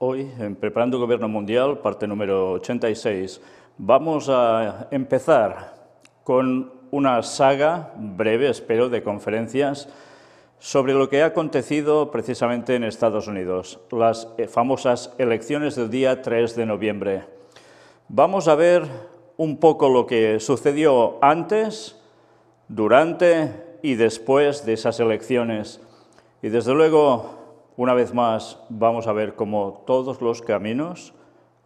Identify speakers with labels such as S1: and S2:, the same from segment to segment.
S1: Hoy, en Preparando Gobierno Mundial, parte número 86, vamos a empezar con una saga breve, espero, de conferencias sobre lo que ha acontecido precisamente en Estados Unidos, las eh, famosas elecciones del día 3 de noviembre. Vamos a ver un poco lo que sucedió antes, durante y después de esas elecciones. Y desde luego una vez más vamos a ver cómo todos los caminos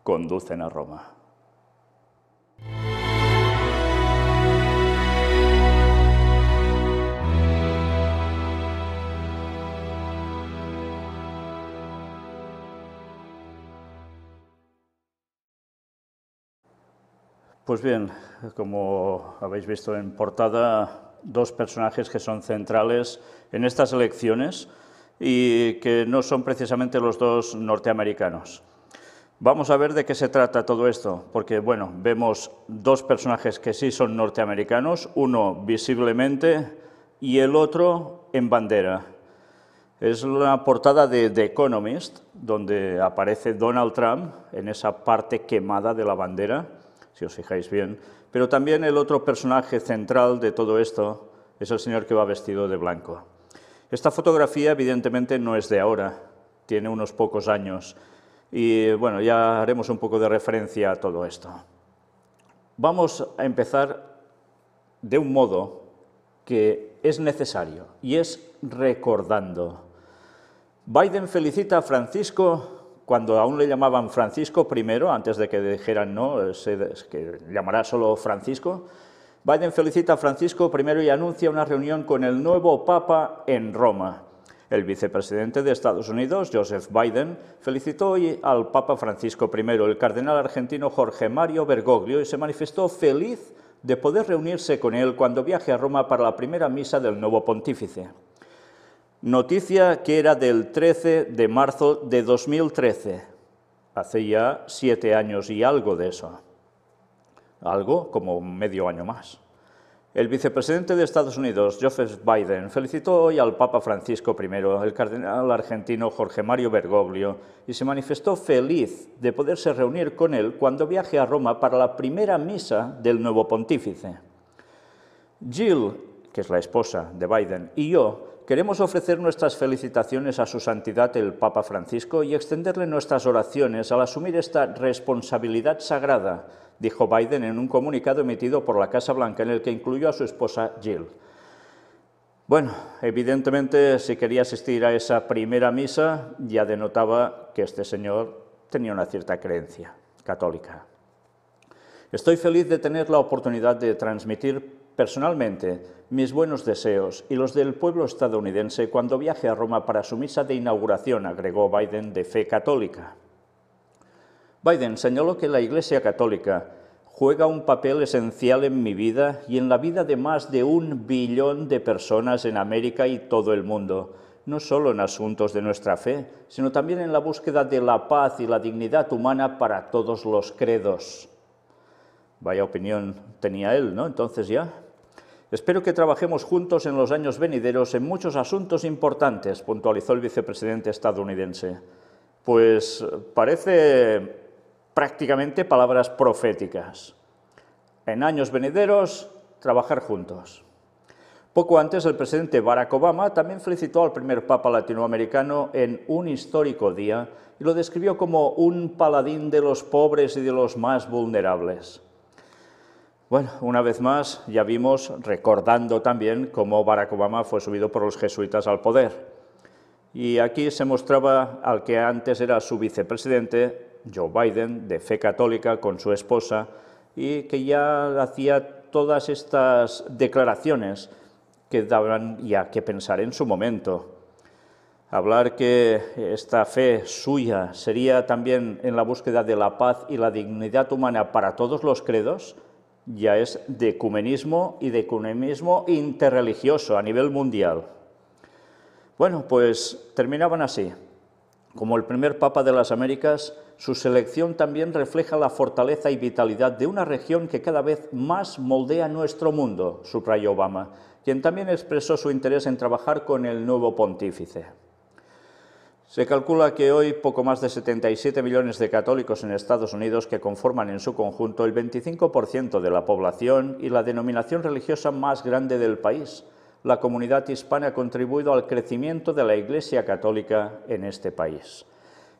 S1: conducen a Roma. Pues bien, como habéis visto en portada, dos personajes que son centrales en estas elecciones y que no son precisamente los dos norteamericanos. Vamos a ver de qué se trata todo esto, porque bueno, vemos dos personajes que sí son norteamericanos, uno visiblemente y el otro en bandera. Es la portada de The Economist, donde aparece Donald Trump en esa parte quemada de la bandera, si os fijáis bien. Pero también el otro personaje central de todo esto es el señor que va vestido de blanco. Esta fotografía evidentemente no es de ahora, tiene unos pocos años y bueno, ya haremos un poco de referencia a todo esto. Vamos a empezar de un modo que es necesario y es recordando. Biden felicita a Francisco cuando aún le llamaban Francisco primero, antes de que dijeran no, se, que llamará solo Francisco, Biden felicita a Francisco I y anuncia una reunión con el nuevo Papa en Roma. El vicepresidente de Estados Unidos, Joseph Biden, felicitó hoy al Papa Francisco I, el cardenal argentino Jorge Mario Bergoglio, y se manifestó feliz de poder reunirse con él cuando viaje a Roma para la primera misa del nuevo pontífice. Noticia que era del 13 de marzo de 2013. Hace ya siete años y algo de eso algo como medio año más. El vicepresidente de Estados Unidos, Joseph Biden, felicitó hoy al Papa Francisco I, el cardenal argentino Jorge Mario Bergoglio, y se manifestó feliz de poderse reunir con él cuando viaje a Roma para la primera misa del nuevo pontífice. Jill, que es la esposa de Biden, y yo Queremos ofrecer nuestras felicitaciones a Su Santidad el Papa Francisco y extenderle nuestras oraciones al asumir esta responsabilidad sagrada, dijo Biden en un comunicado emitido por la Casa Blanca en el que incluyó a su esposa Jill. Bueno, evidentemente si quería asistir a esa primera misa ya denotaba que este señor tenía una cierta creencia católica. Estoy feliz de tener la oportunidad de transmitir Personalmente, mis buenos deseos y los del pueblo estadounidense cuando viaje a Roma para su misa de inauguración, agregó Biden de fe católica. Biden señaló que la Iglesia Católica juega un papel esencial en mi vida y en la vida de más de un billón de personas en América y todo el mundo, no solo en asuntos de nuestra fe, sino también en la búsqueda de la paz y la dignidad humana para todos los credos. Vaya opinión tenía él, ¿no? Entonces ya. Espero que trabajemos juntos en los años venideros en muchos asuntos importantes, puntualizó el vicepresidente estadounidense. Pues parece prácticamente palabras proféticas. En años venideros, trabajar juntos. Poco antes, el presidente Barack Obama también felicitó al primer papa latinoamericano en un histórico día y lo describió como un paladín de los pobres y de los más vulnerables. Bueno, una vez más, ya vimos, recordando también cómo Barack Obama fue subido por los jesuitas al poder. Y aquí se mostraba al que antes era su vicepresidente, Joe Biden, de fe católica, con su esposa, y que ya hacía todas estas declaraciones que daban ya que pensar en su momento. Hablar que esta fe suya sería también en la búsqueda de la paz y la dignidad humana para todos los credos, ya es de ecumenismo y de ecumenismo interreligioso a nivel mundial. Bueno, pues terminaban así. Como el primer Papa de las Américas, su selección también refleja la fortaleza y vitalidad de una región que cada vez más moldea nuestro mundo, subrayó Obama, quien también expresó su interés en trabajar con el nuevo pontífice. Se calcula que hoy poco más de 77 millones de católicos en Estados Unidos que conforman en su conjunto el 25% de la población y la denominación religiosa más grande del país. La comunidad hispana ha contribuido al crecimiento de la Iglesia Católica en este país.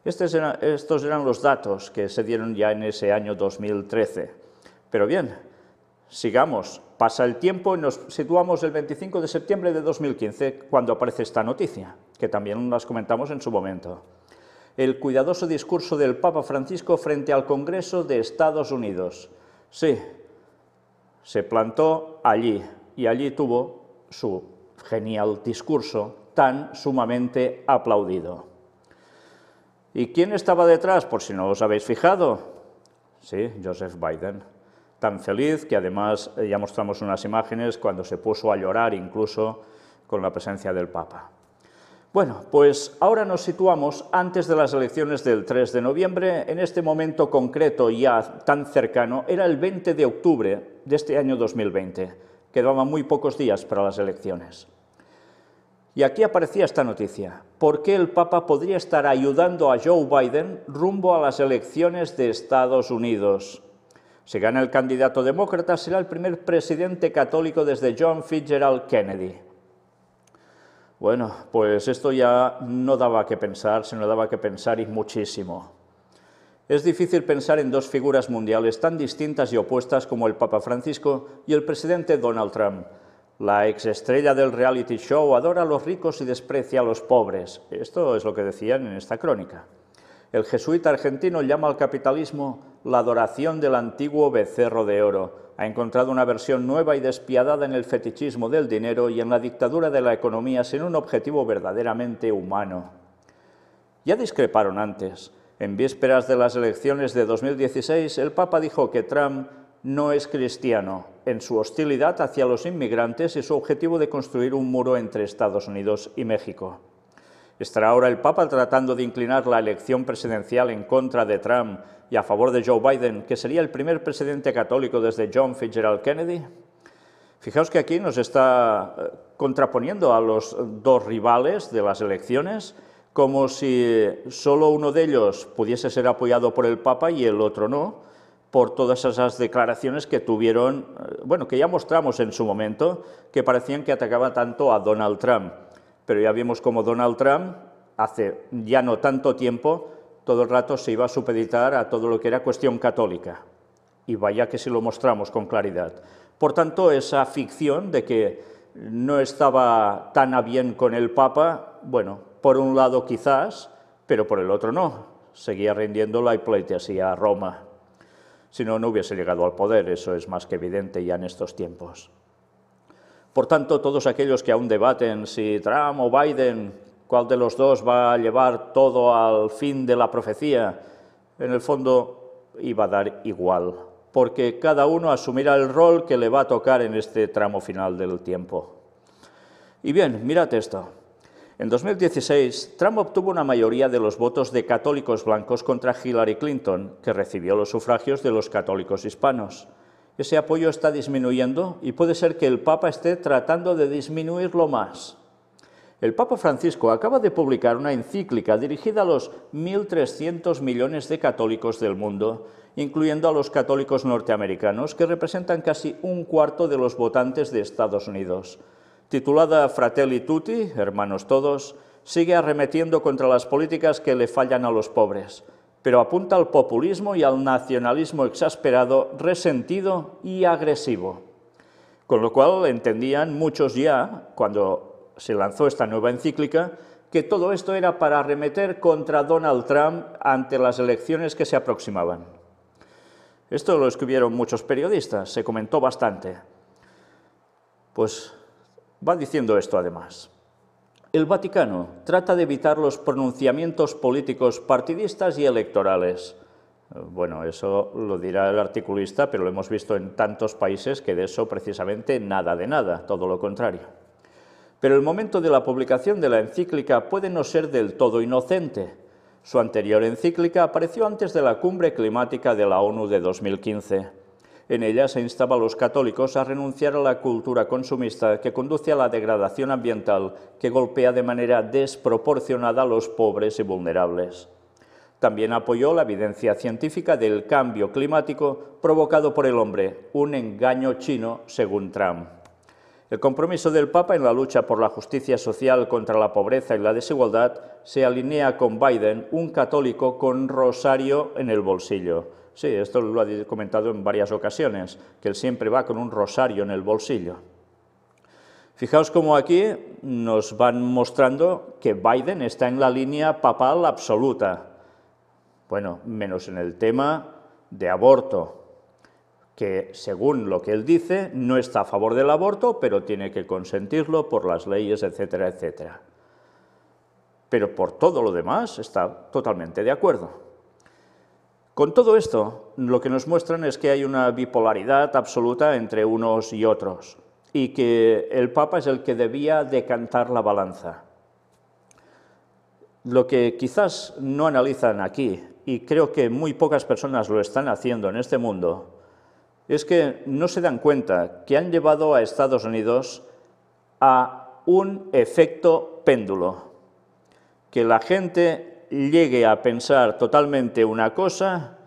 S1: Este estos eran, los datos que se dieron ya en ese año 2013. Pero bien, Sigamos, pasa el tiempo y nos situamos el 25 de septiembre de 2015, cuando aparece esta noticia, que también las comentamos en su momento. El cuidadoso discurso del Papa Francisco frente al Congreso de Estados Unidos. Sí, se plantó allí y allí tuvo su genial discurso tan sumamente aplaudido. ¿Y quién estaba detrás, por si no os habéis fijado? Sí, Joseph Biden tan feliz que además eh, ya mostramos unas imágenes cuando se puso a llorar incluso con la presencia del Papa. Bueno, pues ahora nos situamos antes de las elecciones del 3 de noviembre, en este momento concreto ya tan cercano, era el 20 de octubre de este año 2020, quedaban muy pocos días para las elecciones. Y aquí aparecía esta noticia, ¿por qué el Papa podría estar ayudando a Joe Biden rumbo a las elecciones de Estados Unidos? Si gana el candidato demócrata, será el primer presidente católico desde John Fitzgerald Kennedy. Bueno, pues esto ya no daba que pensar, se daba que pensar y muchísimo. Es difícil pensar en dos figuras mundiales tan distintas y opuestas como el Papa Francisco y el presidente Donald Trump. La exestrella del reality show adora a los ricos y desprecia a los pobres. Esto es lo que decían en esta crónica. El jesuita argentino llama al capitalismo la adoración del antiguo becerro de oro. Ha encontrado una versión nueva y despiadada en el fetichismo del dinero y en la dictadura de la economía sin un objetivo verdaderamente humano. Ya discreparon antes. En vísperas de las elecciones de 2016, el Papa dijo que Trump no es cristiano en su hostilidad hacia los inmigrantes y su objetivo de construir un muro entre Estados Unidos y México. ¿Estará ahora el Papa tratando de inclinar la elección presidencial en contra de Trump y a favor de Joe Biden, que sería el primer presidente católico desde John Fitzgerald Kennedy? Fijaos que aquí nos está eh, contraponiendo a los dos rivales de las elecciones, como si solo uno de ellos pudiese ser apoyado por el Papa y el otro no, por todas esas declaraciones que tuvieron, eh, bueno, que ya mostramos en su momento, que parecían que atacaba tanto a Donald Trump pero ya vimos cómo Donald Trump hace ya no tanto tiempo todo el rato se iba a supeditar a todo lo que era cuestión católica. Y vaya que si lo mostramos con claridad. Por tanto, esa ficción de que no estaba tan a bien con el Papa, bueno, por un lado quizás, pero por el otro no. Seguía rindiendo la pleitesía a Roma. Si no, no hubiese llegado al poder, eso es más que evidente ya en estos tiempos. Por tanto, todos aquellos que aún debaten si Trump o Biden, cuál de los dos va a llevar todo al fin de la profecía, en el fondo iba a dar igual, porque cada uno asumirá el rol que le va a tocar en este tramo final del tiempo. Y bien, mirad esto. En 2016, Trump obtuvo una mayoría de los votos de católicos blancos contra Hillary Clinton, que recibió los sufragios de los católicos hispanos ese apoyo está disminuyendo y puede ser que el Papa esté tratando de disminuirlo más. El Papa Francisco acaba de publicar una encíclica dirigida a los 1.300 millones de católicos del mundo, incluyendo a los católicos norteamericanos, que representan casi un cuarto de los votantes de Estados Unidos. Titulada Fratelli Tutti, Hermanos Todos, sigue arremetiendo contra las políticas que le fallan a los pobres pero apunta al populismo y al nacionalismo exasperado, resentido y agresivo. Con lo cual entendían muchos ya, cuando se lanzó esta nueva encíclica, que todo esto era para arremeter contra Donald Trump ante las elecciones que se aproximaban. Esto lo escribieron muchos periodistas, se comentó bastante. Pues va diciendo esto además. El Vaticano trata de evitar los pronunciamientos políticos partidistas y electorales. Bueno, eso lo dirá el articulista, pero lo hemos visto en tantos países que de eso precisamente nada de nada, todo lo contrario. Pero el momento de la publicación de la encíclica puede no ser del todo inocente. Su anterior encíclica apareció antes de la cumbre climática de la ONU de 2015. En ella se instaba a los católicos a renunciar a la cultura consumista que conduce a la degradación ambiental que golpea de manera desproporcionada a los pobres y vulnerables. También apoyó la evidencia científica del cambio climático provocado por el hombre, un engaño chino, según Trump. El compromiso del Papa en la lucha por la justicia social contra la pobreza y la desigualdad se alinea con Biden, un católico con rosario en el bolsillo. Sí, esto lo ha comentado en varias ocasiones, que él siempre va con un rosario en el bolsillo. Fijaos cómo aquí nos van mostrando que Biden está en la línea papal absoluta. Bueno, menos en el tema de aborto, que según lo que él dice, no está a favor del aborto, pero tiene que consentirlo por las leyes, etcétera, etcétera. Pero por todo lo demás está totalmente de acuerdo. Con todo esto, lo que nos muestran es que hay una bipolaridad absoluta entre unos y otros, y que el Papa es el que debía decantar la balanza. Lo que quizás no analizan aquí, y creo que muy pocas personas lo están haciendo en este mundo, es que no se dan cuenta que han llevado a Estados Unidos a un efecto péndulo, que la gente llegue a pensar totalmente una cosa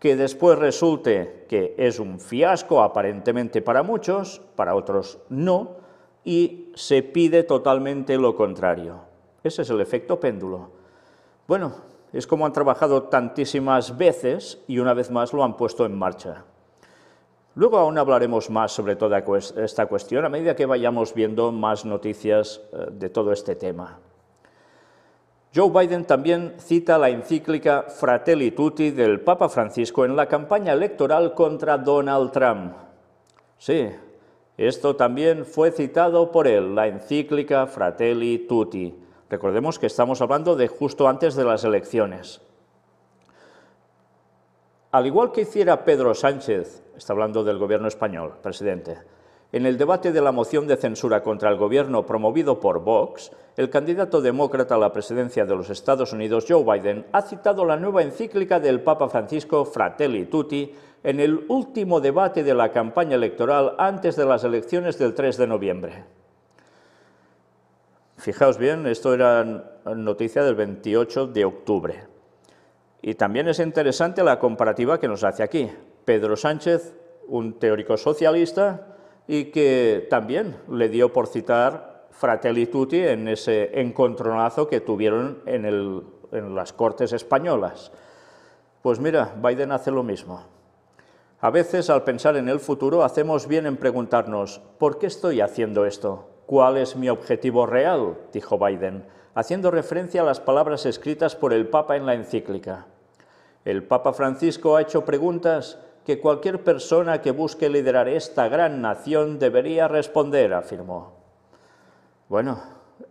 S1: que después resulte que es un fiasco aparentemente para muchos, para otros no, y se pide totalmente lo contrario. Ese es el efecto péndulo. Bueno, es como han trabajado tantísimas veces y una vez más lo han puesto en marcha. Luego aún hablaremos más sobre toda esta cuestión a medida que vayamos viendo más noticias eh, de todo este tema. Joe Biden también cita la encíclica Fratelli Tutti del Papa Francisco en la campaña electoral contra Donald Trump. Sí, esto también fue citado por él, la encíclica Fratelli Tutti. Recordemos que estamos hablando de justo antes de las elecciones. Al igual que hiciera Pedro Sánchez, está hablando del gobierno español, presidente, en el debate de la moción de censura contra el gobierno promovido por Vox, el candidato demócrata a la presidencia de los Estados Unidos, Joe Biden, ha citado la nueva encíclica del Papa Francisco Fratelli Tutti en el último debate de la campaña electoral antes de las elecciones del 3 de noviembre. Fijaos bien, esto era noticia del 28 de octubre. Y también es interesante la comparativa que nos hace aquí. Pedro Sánchez, un teórico socialista, y que también le dio por citar Fratelli Tutti en ese encontronazo que tuvieron en, en las Cortes españolas. Pues mira, Biden hace lo mismo. A veces, al pensar en el futuro, hacemos bien en preguntarnos, ¿por qué estoy haciendo esto? ¿Cuál es mi objetivo real? dijo Biden, haciendo referencia a las palabras escritas por el Papa en la encíclica. El Papa Francisco ha hecho preguntas que cualquier persona que busque liderar esta gran nación debería responder, afirmó. Bueno,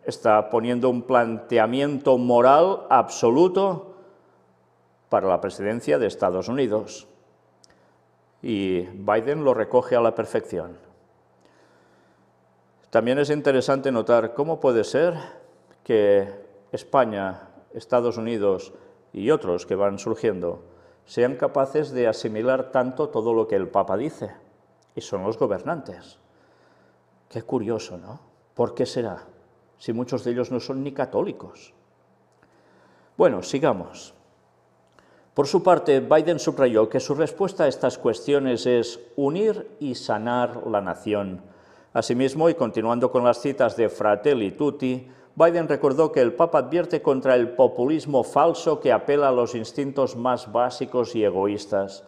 S1: está poniendo un planteamiento moral absoluto para la presidencia de Estados Unidos. Y Biden lo recoge a la perfección. También es interesante notar cómo puede ser que España, Estados Unidos y otros que van surgiendo sean capaces de asimilar tanto todo lo que el Papa dice, y son los gobernantes. Qué curioso, ¿no? ¿Por qué será? Si muchos de ellos no son ni católicos. Bueno, sigamos. Por su parte, Biden subrayó que su respuesta a estas cuestiones es unir y sanar la nación. Asimismo, y continuando con las citas de Fratelli Tutti, Biden recordó que el Papa advierte contra el populismo falso que apela a los instintos más básicos y egoístas.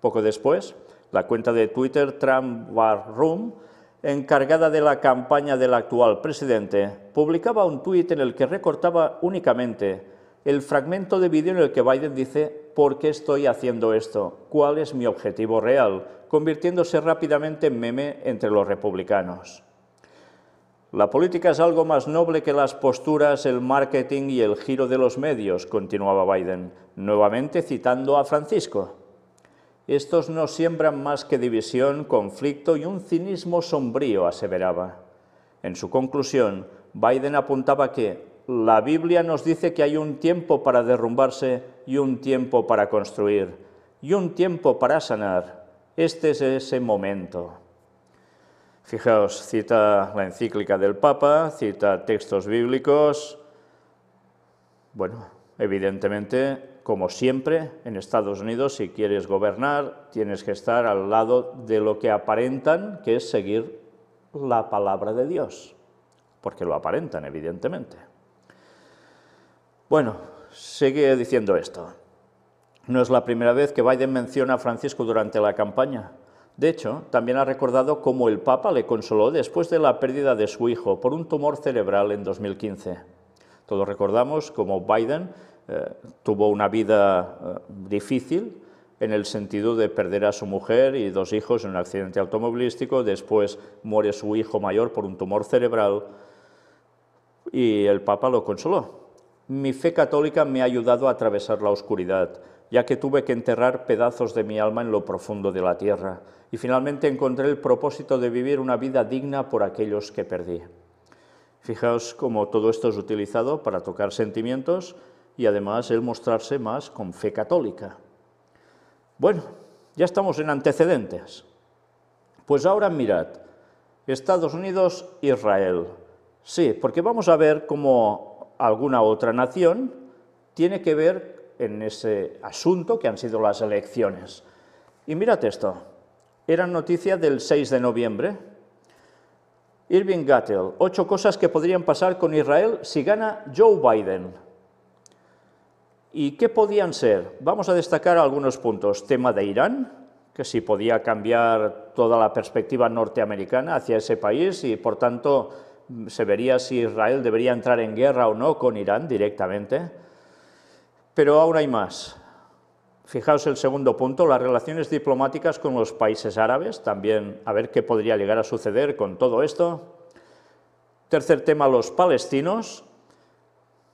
S1: Poco después, la cuenta de Twitter Trump War Room, encargada de la campaña del actual presidente, publicaba un tuit en el que recortaba únicamente el fragmento de vídeo en el que Biden dice ¿por qué estoy haciendo esto? ¿Cuál es mi objetivo real? convirtiéndose rápidamente en meme entre los republicanos. La política es algo más noble que las posturas, el marketing y el giro de los medios, continuaba Biden, nuevamente citando a Francisco. Estos no siembran más que división, conflicto y un cinismo sombrío, aseveraba. En su conclusión, Biden apuntaba que la Biblia nos dice que hay un tiempo para derrumbarse y un tiempo para construir, y un tiempo para sanar. Este es ese momento. Fijaos, cita la encíclica del Papa, cita textos bíblicos. Bueno, evidentemente, como siempre, en Estados Unidos, si quieres gobernar, tienes que estar al lado de lo que aparentan, que es seguir la palabra de Dios, porque lo aparentan, evidentemente. Bueno, sigue diciendo esto. No es la primera vez que Biden menciona a Francisco durante la campaña. De hecho, también ha recordado cómo el Papa le consoló después de la pérdida de su hijo por un tumor cerebral en 2015. Todos recordamos cómo Biden eh, tuvo una vida eh, difícil en el sentido de perder a su mujer y dos hijos en un accidente automovilístico, después muere su hijo mayor por un tumor cerebral y el Papa lo consoló. Mi fe católica me ha ayudado a atravesar la oscuridad, ya que tuve que enterrar pedazos de mi alma en lo profundo de la tierra, y finalmente encontré el propósito de vivir una vida digna por aquellos que perdí. Fijaos cómo todo esto es utilizado para tocar sentimientos y además el mostrarse más con fe católica. Bueno, ya estamos en antecedentes. Pues ahora mirad, Estados Unidos, Israel. Sí, porque vamos a ver cómo alguna otra nación tiene que ver en ese asunto que han sido las elecciones. Y mírate esto, era noticia del 6 de noviembre. Irving Gattel, ocho cosas que podrían pasar con Israel si gana Joe Biden. ¿Y qué podían ser? Vamos a destacar algunos puntos. Tema de Irán, que si podía cambiar toda la perspectiva norteamericana hacia ese país y, por tanto, se vería si Israel debería entrar en guerra o no con Irán directamente pero ahora hay más. Fijaos el segundo punto, las relaciones diplomáticas con los países árabes, también a ver qué podría llegar a suceder con todo esto. Tercer tema, los palestinos.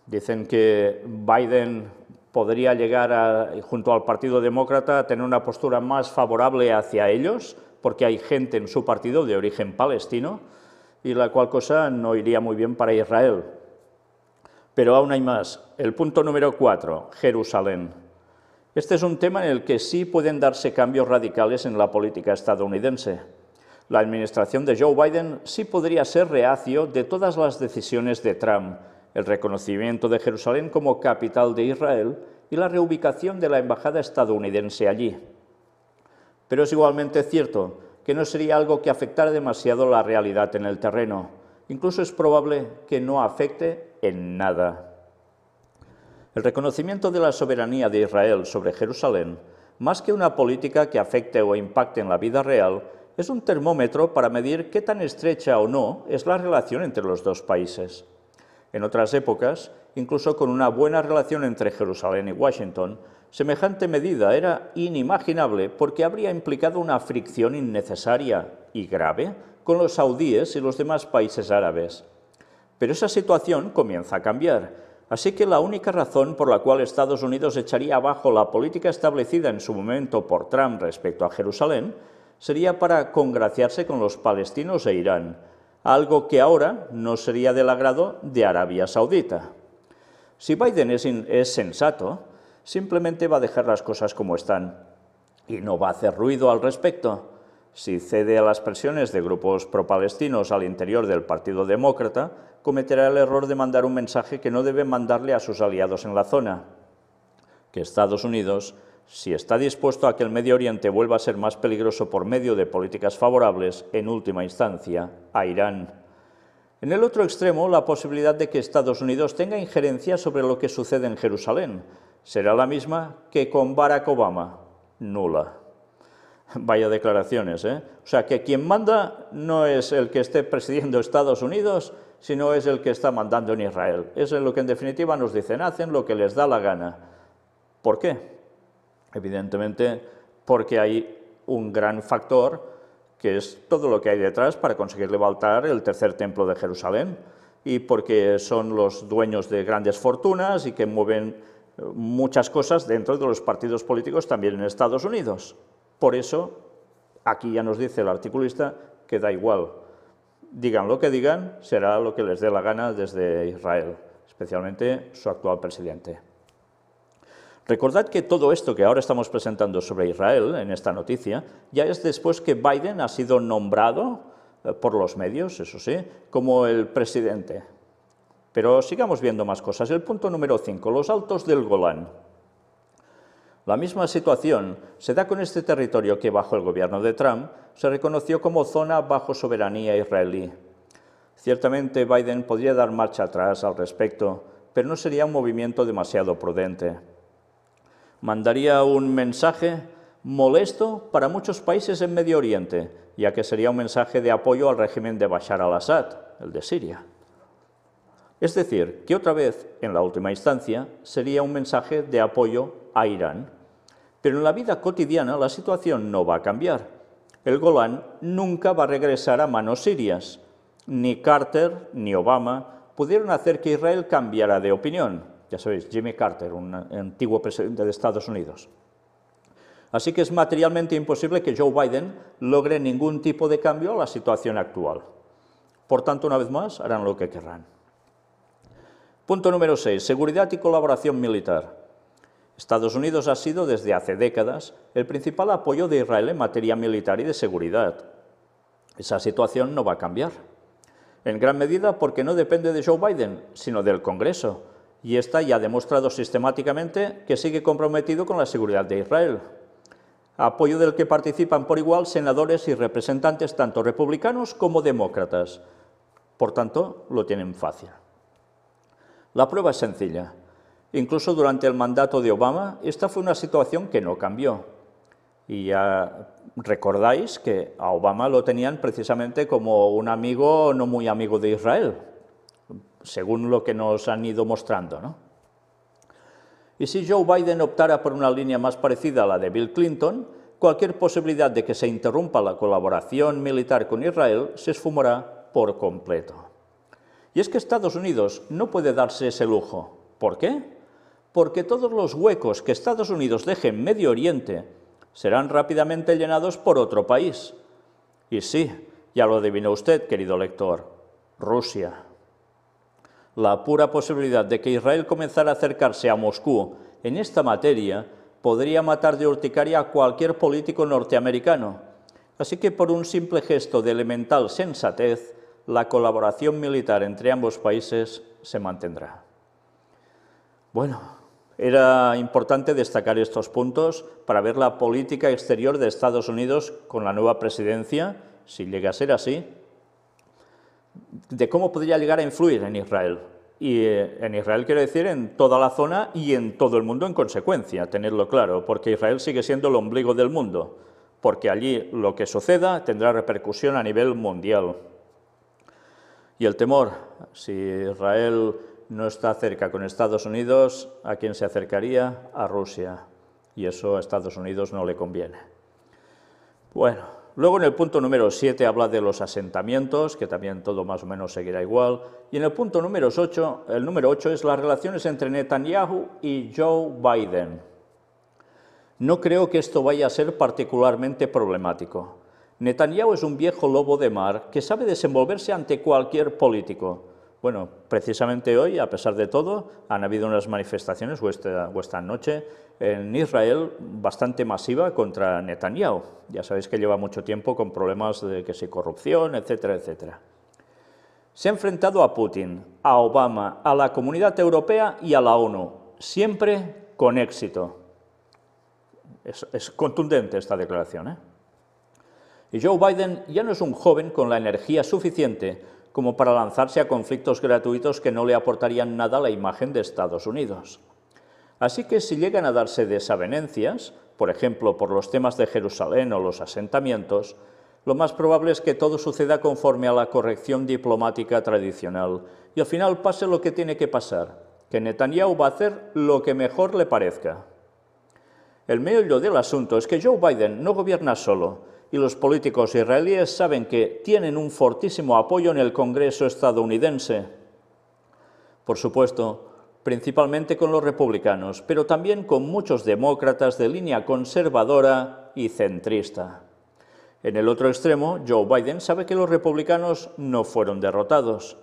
S1: Dicen que Biden podría llegar, junto al Partido Demócrata, a tener una postura más favorable hacia ellos, porque hay gente en su partido de origen palestino, y la cual cosa no iría muy bien para Israel. Pero aún hay más. El punto número cuatro, Jerusalén. Este es un tema en el que sí pueden darse cambios radicales en la política estadounidense. La administración de Joe Biden sí podría ser reacio de todas las decisiones de Trump, el reconocimiento de Jerusalén como capital de Israel y la reubicación de la embajada estadounidense allí. Pero es igualmente cierto que no sería algo que afectara demasiado la realidad en el terreno. Incluso es probable que no afecte en nada. El reconocimiento de la soberanía de Israel sobre Jerusalén, más que una política que afecte o impacte en la vida real, es un termómetro para medir qué tan estrecha o no es la relación entre los dos países. En otras épocas, incluso con una buena relación entre Jerusalén y Washington, semejante medida era inimaginable porque habría implicado una fricción innecesaria y grave con los saudíes y los demás países árabes. Pero esa situación comienza a cambiar. Así que la única razón por la cual Estados Unidos echaría abajo la política establecida en su momento por Trump respecto a Jerusalén sería para congraciarse con los palestinos e Irán, algo que ahora no sería del agrado de Arabia Saudita. Si Biden es, sensato, simplemente va a dejar las cosas como están y no va a hacer ruido al respecto. Si cede a las presiones de grupos propalestinos al interior del Partido Demócrata, cometerá el error de mandar un mensaje que no debe mandarle a sus aliados en la zona, que Estados Unidos, si está dispuesto a que el Medio Oriente vuelva a ser más peligroso por medio de políticas favorables, en última instancia, a Irán. En el otro extremo, la posibilidad de que Estados Unidos tenga injerencia sobre lo que sucede en Jerusalén será la misma que con Barack Obama, nula. Vaya declaraciones, ¿eh? O sea, que quien manda no es el que esté presidiendo Estados Unidos, sino es el que está mandando en Israel. Eso es lo que en definitiva nos dicen, hacen lo que les da la gana. ¿Por qué? Evidentemente porque hay un gran factor que es todo lo que hay detrás para conseguir levantar el tercer templo de Jerusalén y porque son los dueños de grandes fortunas y que mueven eh, muchas cosas dentro de los partidos políticos también en Estados Unidos. Por eso, aquí ya nos dice el articulista que da igual. Digan lo que digan, será lo que les dé la gana desde Israel, especialmente su actual presidente. Recordad que todo esto que ahora estamos presentando sobre Israel en esta noticia ya es después que Biden ha sido nombrado eh, por los medios, eso sí, como el presidente. Pero sigamos viendo más cosas. El punto número 5, los altos del Golán. La misma situación se da con este territorio que bajo el gobierno de Trump se reconoció como zona bajo soberanía israelí. Ciertamente Biden podría dar marcha atrás al respecto, pero no sería un movimiento demasiado prudente. Mandaría un mensaje molesto para muchos países en Medio Oriente, ya que sería un mensaje de apoyo al régimen de Bashar al-Assad, el de Siria. Es decir, que otra vez, en la última instancia, sería un mensaje de apoyo a Irán. Pero en la vida cotidiana la situación no va a cambiar. El Golán nunca va a regresar a manos sirias. Ni Carter ni Obama pudieron hacer que Israel cambiara de opinión. Ya sabéis, Jimmy Carter, un antiguo presidente de Estados Unidos. Así que es materialmente imposible que Joe Biden logre ningún tipo de cambio a la situación actual. Por tanto, una vez más, harán lo que querrán. Punto número 6. Seguridad y colaboración militar. Estados Unidos ha sido desde hace décadas el principal apoyo de Israel en materia militar y de seguridad. Esa situación no va a cambiar. En gran medida porque no depende de Joe Biden, sino del Congreso, y ésta ya ha demostrado sistemáticamente que sigue comprometido con la seguridad de Israel. Apoyo del que participan por igual senadores y representantes tanto republicanos como demócratas. Por tanto, lo tienen fácil. La prueba es sencilla. Incluso durante el mandato de Obama, esta fue una situación que no cambió. Y ya recordáis que a Obama lo tenían precisamente como un amigo no muy amigo de Israel, según lo que nos han ido mostrando. Y si Joe Biden optara por una línea más parecida a la de Bill Clinton, cualquier posibilidad de que se interrumpa la colaboración militar con Israel se esfumará por completo. Y es que Estados Unidos no puede darse ese lujo. ¿Por qué? porque todos los huecos que Estados Unidos deje en Medio Oriente serán rápidamente llenados por otro país. Y sí, ya lo adivinó usted, querido lector, Rusia. La pura posibilidad de que Israel comenzara a acercarse a Moscú en esta materia podría matar de urticaria a cualquier político norteamericano. Así que por un simple gesto de elemental sensatez, la colaboración militar entre ambos países se mantendrá. Bueno, era importante destacar estos puntos para ver la política exterior de Estados Unidos con la nueva presidencia, si llega a ser así, de cómo podría llegar a influir en Israel. Y eh, en Israel quiero decir en toda la zona y en todo el mundo en consecuencia, tenerlo claro, porque Israel sigue siendo el ombligo del mundo, porque allí lo que suceda tendrá repercusión a nivel mundial. Y el temor, si Israel no está cerca con Estados Unidos, ¿a quién se acercaría? A Rusia. Y eso a Estados Unidos no le conviene. Bueno, luego en el punto número 7 habla de los asentamientos, que también todo más o menos seguirá igual. Y en el punto número 8, el número 8 es las relaciones entre Netanyahu y Joe Biden. No creo que esto vaya a ser particularmente problemático. Netanyahu es un viejo lobo de mar que sabe desenvolverse ante cualquier político bueno, precisamente hoy, a pesar de todo, han habido unas manifestaciones, o esta, noche, en Israel bastante masiva contra Netanyahu. Ya sabéis que lleva mucho tiempo con problemas de que corrupción, etcétera, etcétera. Se ha enfrentado a Putin, a Obama, a la Comunidad Europea y a la ONU, siempre con éxito. Es, es contundente esta declaración. ¿eh? Y Joe Biden ya no es un joven con la energía suficiente como para lanzarse a conflictos gratuitos que no le aportarían nada a la imagen de Estados Unidos. Así que si llegan a darse desavenencias, por ejemplo por los temas de Jerusalén o los asentamientos, lo más probable es que todo suceda conforme a la corrección diplomática tradicional y al final pase lo que tiene que pasar, que Netanyahu va a hacer lo que mejor le parezca. El meollo del asunto es que Joe Biden no gobierna solo, y los políticos israelíes saben que tienen un fortísimo apoyo en el Congreso estadounidense. Por supuesto, principalmente con los republicanos, pero también con muchos demócratas de línea conservadora y centrista. En el otro extremo, Joe Biden sabe que los republicanos no fueron derrotados.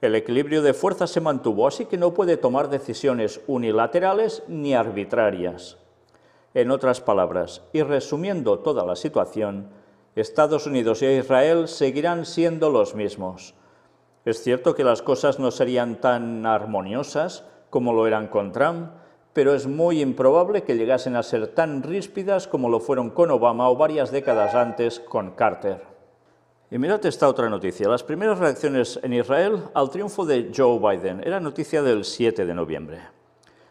S1: El equilibrio de fuerzas se mantuvo, así que no puede tomar decisiones unilaterales ni arbitrarias. En otras palabras, y resumiendo toda la situación, Estados Unidos y e Israel seguirán siendo los mismos. Es cierto que las cosas no serían tan armoniosas como lo eran con Trump, pero es muy improbable que llegasen a ser tan ríspidas como lo fueron con Obama o varias décadas antes con Carter. Y mirad esta otra noticia. Las primeras reacciones en Israel al triunfo de Joe Biden era noticia del 7 de noviembre.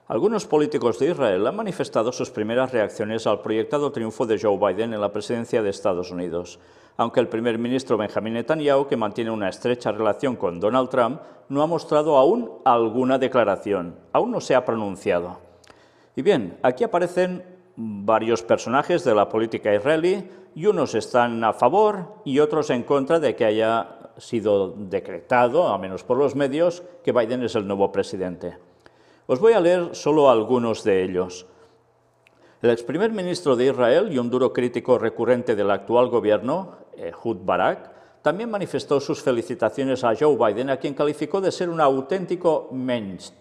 S1: Algunos políticos de Israel han manifestado sus primeras reacciones al proyectado triunfo de Joe Biden en la presidencia de Estados Unidos, aunque el primer ministro Benjamin Netanyahu, que mantiene una estrecha relación con Donald Trump, no ha mostrado aún alguna declaración, aún no se ha pronunciado. Y bien, aquí aparecen varios personajes de la política israelí y unos están a favor y otros en contra de que haya sido decretado, a menos por los medios, que Biden es el nuevo presidente. Os voy a leer solo algunos de ellos. El ex primer ministro de Israel y un duro crítico recurrente del actual gobierno, eh, Ehud Barak, también manifestó sus felicitaciones a Joe Biden, a quien calificó de ser un auténtico mensch.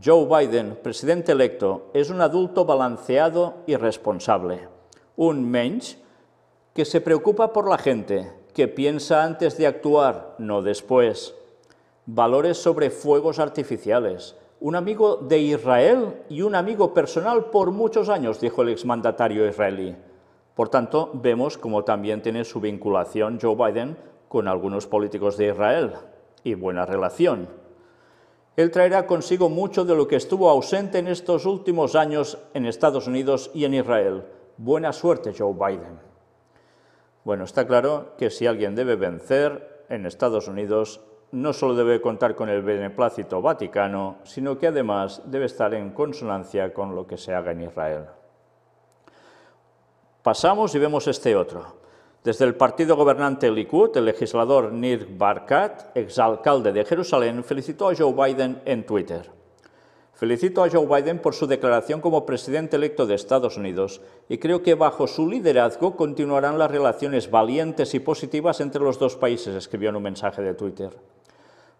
S1: Joe Biden, presidente electo, es un adulto balanceado y responsable. Un mensch que se preocupa por la gente, que piensa antes de actuar, no después. Valores sobre fuegos artificiales, un amigo de Israel y un amigo personal por muchos años, dijo el exmandatario israelí. Por tanto, vemos como también tiene su vinculación Joe Biden con algunos políticos de Israel y buena relación. Él traerá consigo mucho de lo que estuvo ausente en estos últimos años en Estados Unidos y en Israel. Buena suerte, Joe Biden. Bueno, está claro que si alguien debe vencer en Estados Unidos no solo debe contar con el beneplácito vaticano, sino que además debe estar en consonancia con lo que se haga en Israel. Pasamos y vemos este otro. Desde el partido gobernante Likud, el legislador Nir Barkat, exalcalde de Jerusalén, felicitó a Joe Biden en Twitter. Felicito a Joe Biden por su declaración como presidente electo de Estados Unidos y creo que bajo su liderazgo continuarán las relaciones valientes y positivas entre los dos países, escribió en un mensaje de Twitter.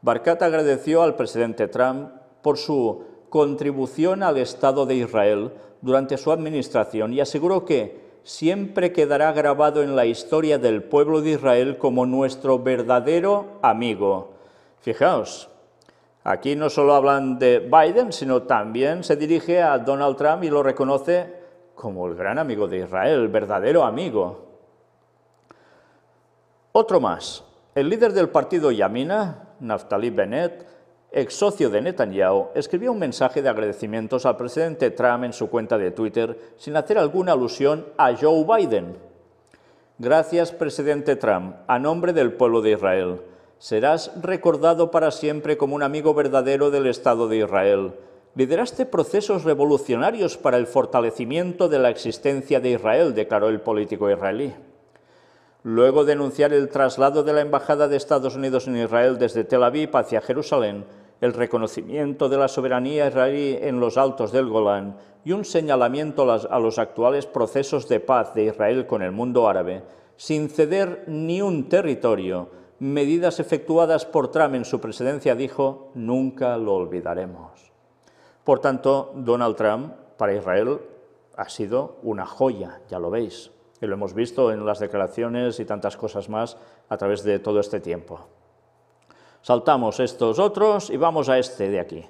S1: Barkat agradeció al presidente Trump por su contribución al Estado de Israel durante su administración y aseguró que siempre quedará grabado en la historia del pueblo de Israel como nuestro verdadero amigo. Fijaos, aquí no solo hablan de Biden, sino también se dirige a Donald Trump y lo reconoce como el gran amigo de Israel, verdadero amigo. Otro más, el líder del partido Yamina, Naftali Bennett, ex socio de Netanyahu, escribió un mensaje de agradecimientos al presidente Trump en su cuenta de Twitter sin hacer alguna alusión a Joe Biden. Gracias, presidente Trump, a nombre del pueblo de Israel. Serás recordado para siempre como un amigo verdadero del Estado de Israel. Lideraste procesos revolucionarios para el fortalecimiento de la existencia de Israel, declaró el político israelí luego de denunciar el traslado de la Embajada de Estados Unidos en Israel desde Tel Aviv hacia Jerusalén, el reconocimiento de la soberanía israelí en los altos del Golán y un señalamiento a los actuales procesos de paz de Israel con el mundo árabe, sin ceder ni un territorio, medidas efectuadas por Trump en su presidencia, dijo, nunca lo olvidaremos. Por tanto, Donald Trump para Israel ha sido una joya, ya lo veis lo hemos visto en las declaraciones y tantas cosas más a través de todo este tiempo. Saltamos estos otros y vamos a este de aquí.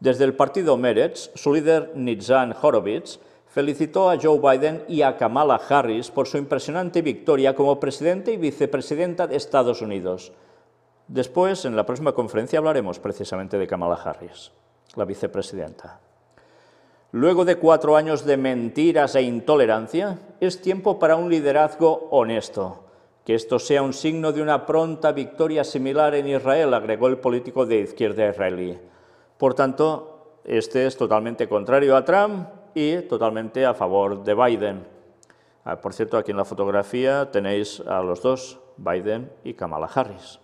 S1: Desde el partido Meretz, su líder Nizan Horowitz felicitó a Joe Biden y a Kamala Harris por su impresionante victoria como presidente y vicepresidenta de Estados Unidos. Después, en la próxima conferencia, hablaremos precisamente de Kamala Harris, la vicepresidenta. Luego de cuatro años de mentiras e intolerancia, es tiempo para un liderazgo honesto. Que esto sea un signo de una pronta victoria similar en Israel, agregó el político de izquierda israelí. Por tanto, este es totalmente contrario a Trump y totalmente a favor de Biden. Ah, por cierto, aquí en la fotografía tenéis a los dos, Biden y Kamala Harris.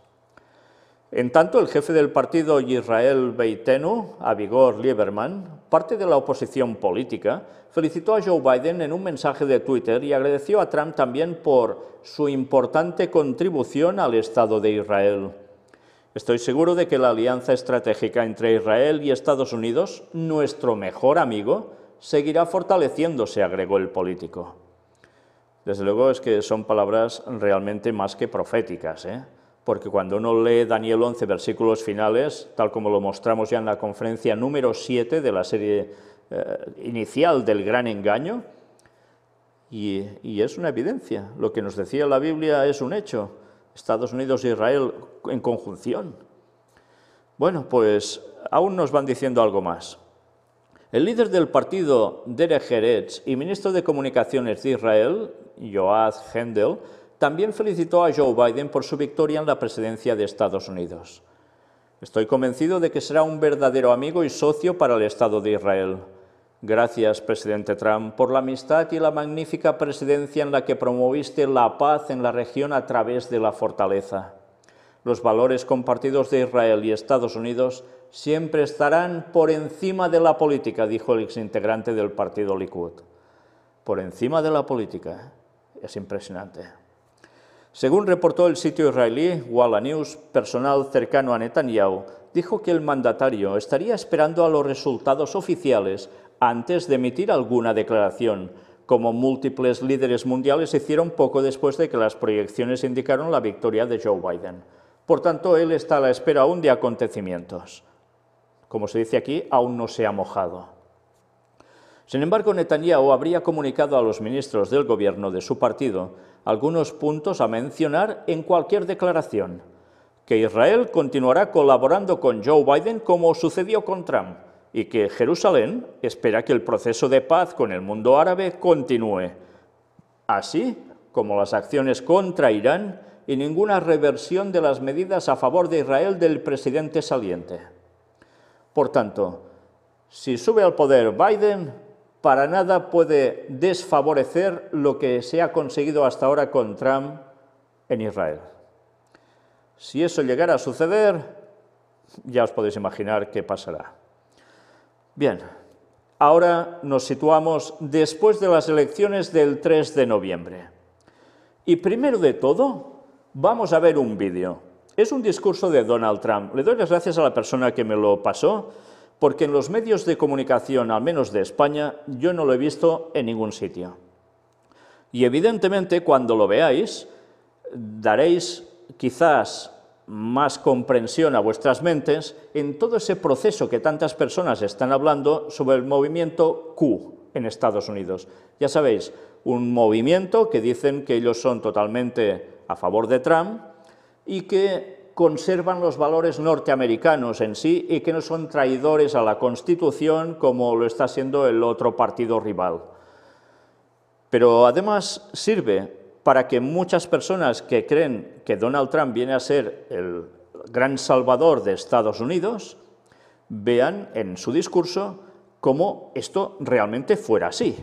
S1: En tanto, el jefe del partido Israel Beitenu, Vigor Lieberman, parte de la oposición política, felicitó a Joe Biden en un mensaje de Twitter y agradeció a Trump también por su importante contribución al Estado de Israel. Estoy seguro de que la alianza estratégica entre Israel y Estados Unidos, nuestro mejor amigo, seguirá fortaleciéndose, agregó el político. Desde luego es que son palabras realmente más que proféticas. ¿eh? porque cuando uno lee Daniel 11, versículos finales, tal como lo mostramos ya en la conferencia número 7 de la serie eh, inicial del gran engaño, y, es una evidencia. Lo que nos decía la Biblia es un hecho. Estados Unidos e Israel en conjunción. Bueno, pues aún nos van diciendo algo más. El líder del partido, Derek y ministro de Comunicaciones de Israel, Joaz Hendel, también felicitó a Joe Biden por su victoria en la presidencia de Estados Unidos. Estoy convencido de que será un verdadero amigo y socio para el Estado de Israel. Gracias, presidente Trump, por la amistad y la magnífica presidencia en la que promoviste la paz en la región a través de la fortaleza. Los valores compartidos de Israel y Estados Unidos siempre estarán por encima de la política, dijo el exintegrante del partido Likud. Por encima de la política. Es impresionante. Según reportó el sitio israelí Walla News, personal cercano a Netanyahu dijo que el mandatario estaría esperando a los resultados oficiales antes de emitir alguna declaración, como múltiples líderes mundiales hicieron poco después de que las proyecciones indicaron la victoria de Joe Biden. Por tanto, él está a la espera aún de acontecimientos. Como se dice aquí, aún no se ha mojado. Sin embargo, Netanyahu habría comunicado a los ministros del gobierno de su partido algunos puntos a mencionar en cualquier declaración. Que Israel continuará colaborando con Joe Biden como sucedió con Trump y que Jerusalén espera que el proceso de paz con el mundo árabe continúe, así como las acciones contra Irán y ninguna reversión de las medidas a favor de Israel del presidente saliente. Por tanto, si sube al poder Biden, para nada puede desfavorecer lo que se ha conseguido hasta ahora con Trump en Israel. Si eso llegara a suceder, ya os podéis imaginar qué pasará. Bien, ahora nos situamos después de las elecciones del 3 de noviembre. Y primero de todo, vamos a ver un vídeo. Es un discurso de Donald Trump. Le doy las gracias a la persona que me lo pasó, porque en los medios de comunicación, al menos de España, yo no lo he visto en ningún sitio. Y evidentemente cuando lo veáis, daréis quizás más comprensión a vuestras mentes en todo ese proceso que tantas personas están hablando sobre el movimiento Q en Estados Unidos. Ya sabéis, un movimiento que dicen que ellos son totalmente a favor de Trump y que conservan los valores norteamericanos en sí y que no son traidores a la Constitución como lo está siendo el otro partido rival. Pero además sirve para que muchas personas que creen que Donald Trump viene a ser el gran salvador de Estados Unidos, vean en su discurso cómo esto realmente fuera así.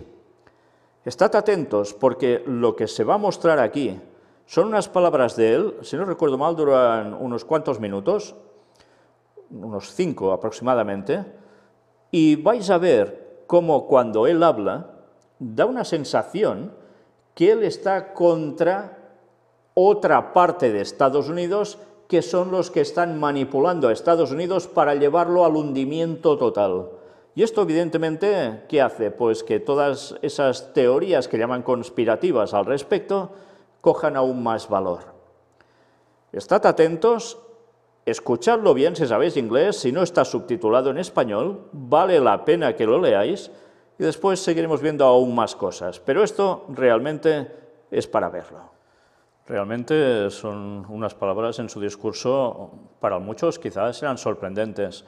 S1: Estad atentos porque lo que se va a mostrar aquí son unas palabras de él, si no recuerdo mal, duran unos cuantos minutos, unos cinco aproximadamente, y vais a ver cómo cuando él habla, da una sensación que él está contra otra parte de Estados Unidos que son los que están manipulando a Estados Unidos para llevarlo al hundimiento total. Y esto evidentemente, ¿qué hace? Pues que todas esas teorías que llaman conspirativas al respecto cojan aún más valor. Estad atentos, escuchadlo bien si sabéis inglés, si no está subtitulado en español, vale la pena que lo leáis y después seguiremos viendo aún más cosas, pero esto realmente es para verlo. Realmente son unas palabras en su discurso, para muchos quizás eran sorprendentes,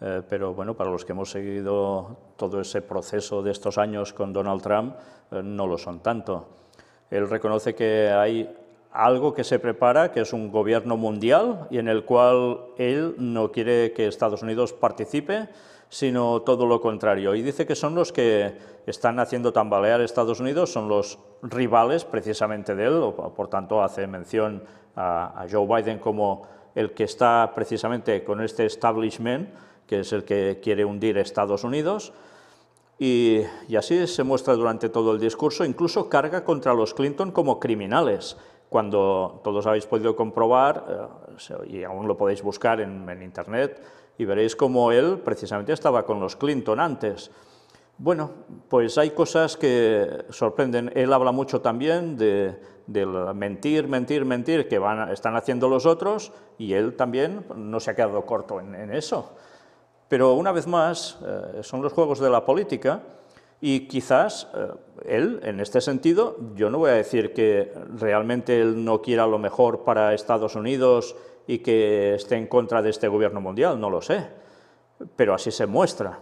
S1: eh, pero bueno, para los que hemos seguido todo ese proceso de estos años con Donald Trump, eh, no lo son tanto. Él reconoce que hay algo que se prepara, que es un gobierno mundial y en el cual él no quiere que Estados Unidos participe, sino todo lo contrario. Y dice que son los que están haciendo tambalear Estados Unidos, son los rivales precisamente de él, o, por tanto hace mención a, a Joe Biden como el que está precisamente con este establishment, que es el que quiere hundir Estados Unidos. Y, así se muestra durante todo el discurso, incluso carga contra los Clinton como criminales, cuando todos habéis podido comprobar, eh, y aún lo podéis buscar en, Internet, y veréis cómo él precisamente estaba con los Clinton antes. Bueno, pues hay cosas que sorprenden. Él habla mucho también del mentir, mentir, mentir que están haciendo los otros, y él también no se ha quedado corto en eso. Pero una vez más, eh, son los juegos de la política y quizás eh, él, en este sentido, yo no voy a decir que realmente él no quiera lo mejor para Estados Unidos y que esté en contra de este gobierno mundial, no lo sé, pero así se muestra.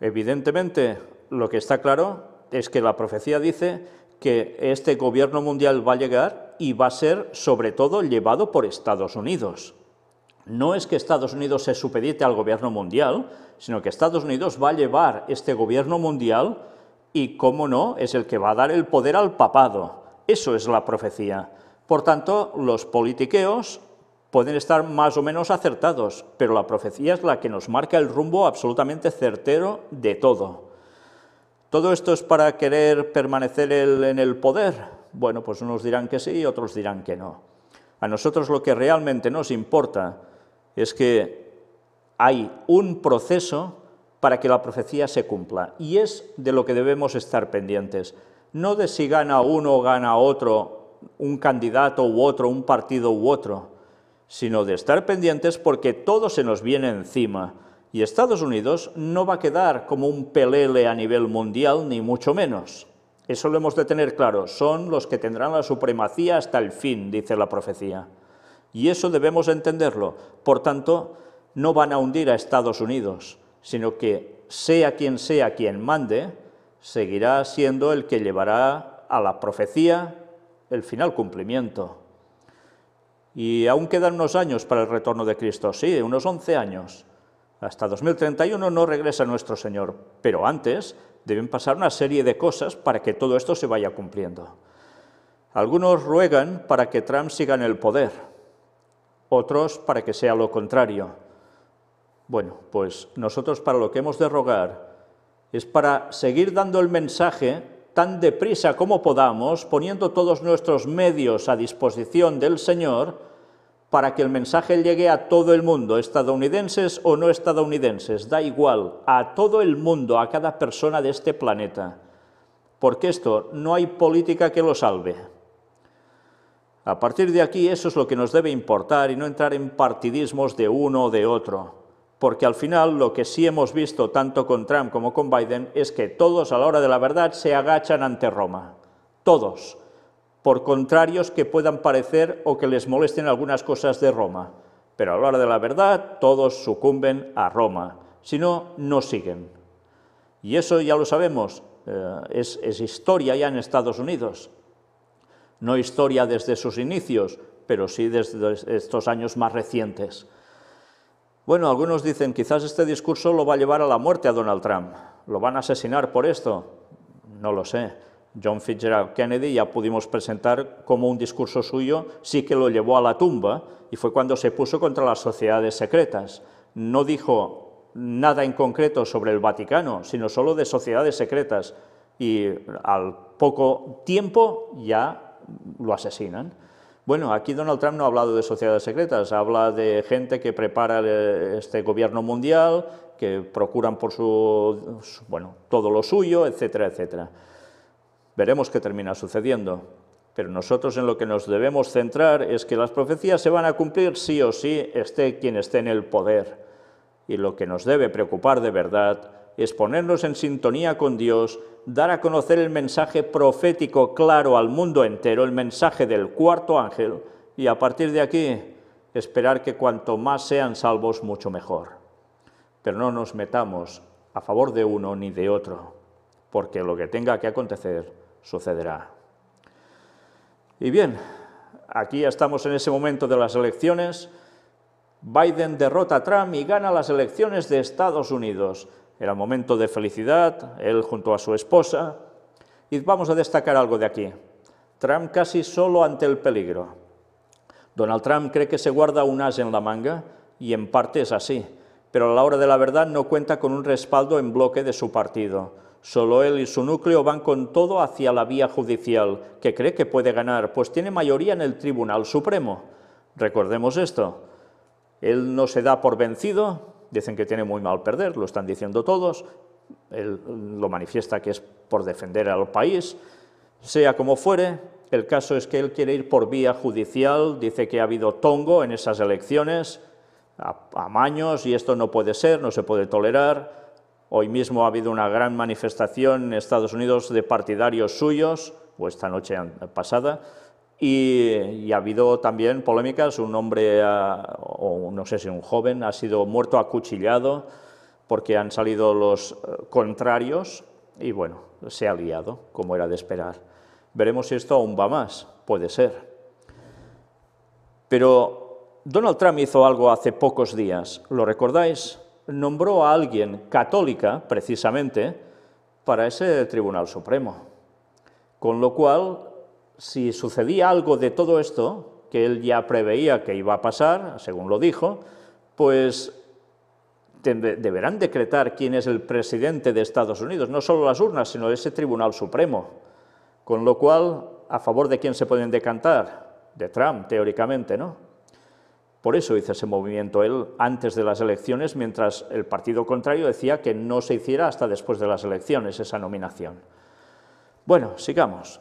S1: Evidentemente, lo que está claro es que la profecía dice que este gobierno mundial va a llegar y va a ser sobre todo llevado por Estados Unidos no es que Estados Unidos se supedite al gobierno mundial, sino que Estados Unidos va a llevar este gobierno mundial y, cómo no, es el que va a dar el poder al papado. Eso es la profecía. Por tanto, los politiqueos pueden estar más o menos acertados, pero la profecía es la que nos marca el rumbo absolutamente certero de todo. ¿Todo esto es para querer permanecer en el poder? Bueno, pues unos dirán que sí y otros dirán que no. A nosotros lo que realmente nos importa es que hay un proceso para que la profecía se cumpla y es de lo que debemos estar pendientes. No de si gana uno o gana otro, un candidato u otro, un partido u otro, sino de estar pendientes porque todo se nos viene encima. Y Estados Unidos no va a quedar como un pelele a nivel mundial, ni mucho menos. Eso lo hemos de tener claro, son los que tendrán la supremacía hasta el fin, dice la profecía. Y eso debemos entenderlo. Por tanto, no van a hundir a Estados Unidos, sino que sea quien sea quien mande, seguirá siendo el que llevará a la profecía el final cumplimiento. Y aún quedan unos años para el retorno de Cristo, sí, unos 11 años. Hasta 2031 no regresa nuestro Señor, pero antes deben pasar una serie de cosas para que todo esto se vaya cumpliendo. Algunos ruegan para que Trump siga en el poder otros para que sea lo contrario. Bueno, pues nosotros para lo que hemos de rogar es para seguir dando el mensaje tan deprisa como podamos, poniendo todos nuestros medios a disposición del Señor, para que el mensaje llegue a todo el mundo, estadounidenses o no estadounidenses, da igual, a todo el mundo, a cada persona de este planeta, porque esto no hay política que lo salve. A partir de aquí eso es lo que nos debe importar y no entrar en partidismos de uno o de otro, porque al final lo que sí hemos visto tanto con Trump como con Biden es que todos a la hora de la verdad se agachan ante Roma, todos, por contrarios que puedan parecer o que les molesten algunas cosas de Roma, pero a la hora de la verdad todos sucumben a Roma, si no, no siguen. Y eso ya lo sabemos, eh, es, es historia ya en Estados Unidos no historia desde sus inicios, pero sí desde estos años más recientes. Bueno, algunos dicen, quizás este discurso lo va a llevar a la muerte a Donald Trump, lo van a asesinar por esto. No lo sé. John Fitzgerald Kennedy ya pudimos presentar como un discurso suyo sí que lo llevó a la tumba y fue cuando se puso contra las sociedades secretas. No dijo nada en concreto sobre el Vaticano, sino solo de sociedades secretas y al poco tiempo ya lo asesinan. Bueno, aquí Donald Trump no ha hablado de sociedades secretas, habla de gente que prepara este gobierno mundial, que procuran por su, bueno, todo lo suyo, etcétera, etcétera. Veremos qué termina sucediendo. Pero nosotros en lo que nos debemos centrar es que las profecías se van a cumplir sí o sí, esté quien esté en el poder. Y lo que nos debe preocupar de verdad es ponernos en sintonía con Dios, dar a conocer el mensaje profético claro al mundo entero, el mensaje del cuarto ángel, y a partir de aquí esperar que cuanto más sean salvos, mucho mejor. Pero no nos metamos a favor de uno ni de otro, porque lo que tenga que acontecer sucederá. Y bien, aquí ya estamos en ese momento de las elecciones. Biden derrota a Trump y gana las elecciones de Estados Unidos. Era un momento de felicidad, él junto a su esposa. Y vamos a destacar algo de aquí. Trump casi solo ante el peligro. Donald Trump cree que se guarda un as en la manga y en parte es así, pero a la hora de la verdad no cuenta con un respaldo en bloque de su partido. Solo él y su núcleo van con todo hacia la vía judicial, que cree que puede ganar, pues tiene mayoría en el Tribunal Supremo. Recordemos esto. Él no se da por vencido dicen que tiene muy mal perder, lo están diciendo todos, él lo manifiesta que es por defender al país, sea como fuere, el caso es que él quiere ir por vía judicial, dice que ha habido tongo en esas elecciones, a maños, y esto no puede ser, no se puede tolerar. Hoy mismo ha habido una gran manifestación en Estados Unidos de partidarios suyos, o esta noche pasada, y, ha habido también polémicas, un hombre, ah, o no sé si un joven, ha sido muerto acuchillado porque han salido los eh, contrarios y bueno, se ha liado, como era de esperar. Veremos si esto aún va más, puede ser. Pero Donald Trump hizo algo hace pocos días, ¿lo recordáis? Nombró a alguien católica, precisamente, para ese Tribunal Supremo. Con lo cual, si sucedía algo de todo esto, que él ya preveía que iba a pasar, según lo dijo, pues deberán decretar quién es el presidente de Estados Unidos, no solo las urnas, sino ese Tribunal Supremo. Con lo cual, ¿a favor de quién se pueden decantar? De Trump, teóricamente, ¿no? Por eso hizo ese movimiento él antes de las elecciones, mientras el partido contrario decía que no se hiciera hasta después de las elecciones esa nominación. Bueno, sigamos.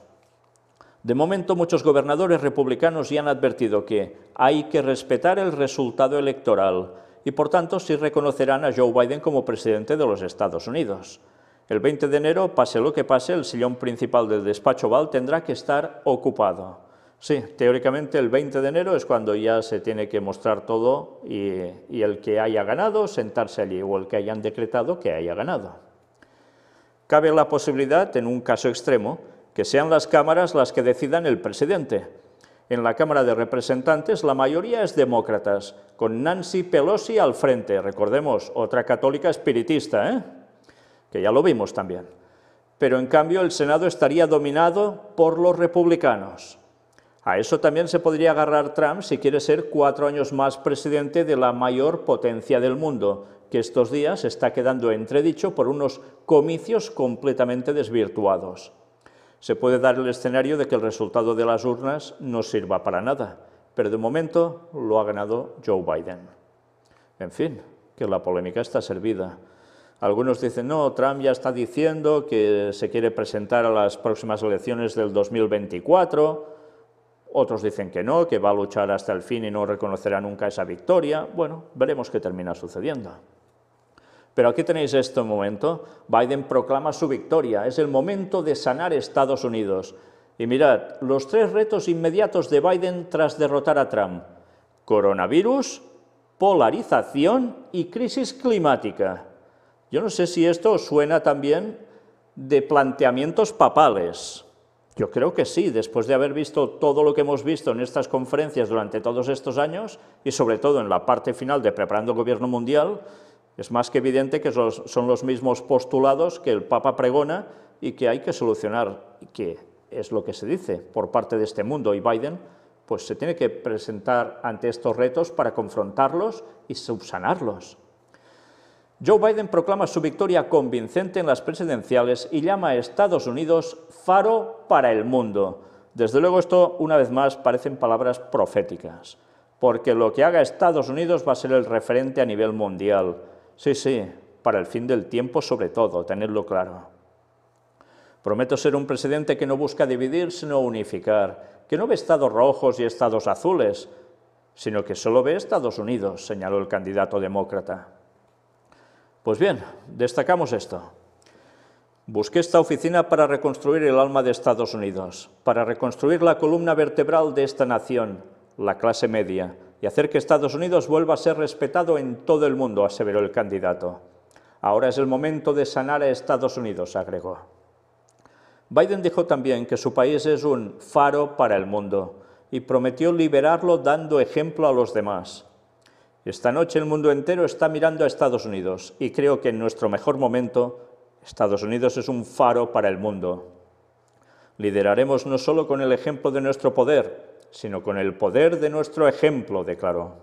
S1: De momento, muchos gobernadores republicanos ya han advertido que hay que respetar el resultado electoral y, por tanto, sí reconocerán a Joe Biden como presidente de los Estados Unidos. El 20 de enero, pase lo que pase, el sillón principal del despacho Val tendrá que estar ocupado. Sí, teóricamente el 20 de enero es cuando ya se tiene que mostrar todo y, y el que haya ganado sentarse allí o el que hayan decretado que haya ganado. Cabe la posibilidad, en un caso extremo, que sean las cámaras las que decidan el presidente. En la Cámara de Representantes la mayoría es demócratas, con Nancy Pelosi al frente, recordemos, otra católica espiritista, ¿eh? que ya lo vimos también. Pero en cambio el Senado estaría dominado por los republicanos. A eso también se podría agarrar Trump si quiere ser cuatro años más presidente de la mayor potencia del mundo, que estos días está quedando entredicho por unos comicios completamente desvirtuados. Se puede dar el escenario de que el resultado de las urnas no sirva para nada, pero de momento lo ha ganado Joe Biden. En fin, que la polémica está servida. Algunos dicen, no, Trump ya está diciendo que se quiere presentar a las próximas elecciones del 2024. Otros dicen que no, que va a luchar hasta el fin y no reconocerá nunca esa victoria. Bueno, veremos qué termina sucediendo. Pero aquí tenéis este momento. Biden proclama su victoria. Es el momento de sanar Estados Unidos. Y mirad, los tres retos inmediatos de Biden tras derrotar a Trump. Coronavirus, polarización y crisis climática. Yo no sé si esto suena también de planteamientos papales. Yo creo que sí, después de haber visto todo lo que hemos visto en estas conferencias durante todos estos años y sobre todo en la parte final de Preparando el Gobierno Mundial, es más que evidente que son los mismos postulados que el Papa pregona y que hay que solucionar, que es lo que se dice por parte de este mundo. Y Biden pues, se tiene que presentar ante estos retos para confrontarlos y subsanarlos. Joe Biden proclama su victoria convincente en las presidenciales y llama a Estados Unidos faro para el mundo. Desde luego esto, una vez más, parecen palabras proféticas, porque lo que haga Estados Unidos va a ser el referente a nivel mundial. Sí, sí, para el fin del tiempo sobre todo, tenerlo claro. Prometo ser un presidente que no busca dividir, sino unificar, que no ve estados rojos y estados azules, sino que solo ve Estados Unidos, señaló el candidato demócrata. Pues bien, destacamos esto. Busqué esta oficina para reconstruir el alma de Estados Unidos, para reconstruir la columna vertebral de esta nación, la clase media, y hacer que Estados Unidos vuelva a ser respetado en todo el mundo, aseveró el candidato. Ahora es el momento de sanar a Estados Unidos, agregó. Biden dijo también que su país es un faro para el mundo y prometió liberarlo dando ejemplo a los demás. Esta noche el mundo entero está mirando a Estados Unidos y creo que en nuestro mejor momento Estados Unidos es un faro para el mundo. Lideraremos no solo con el ejemplo de nuestro poder, sino con el poder de nuestro ejemplo, declaró.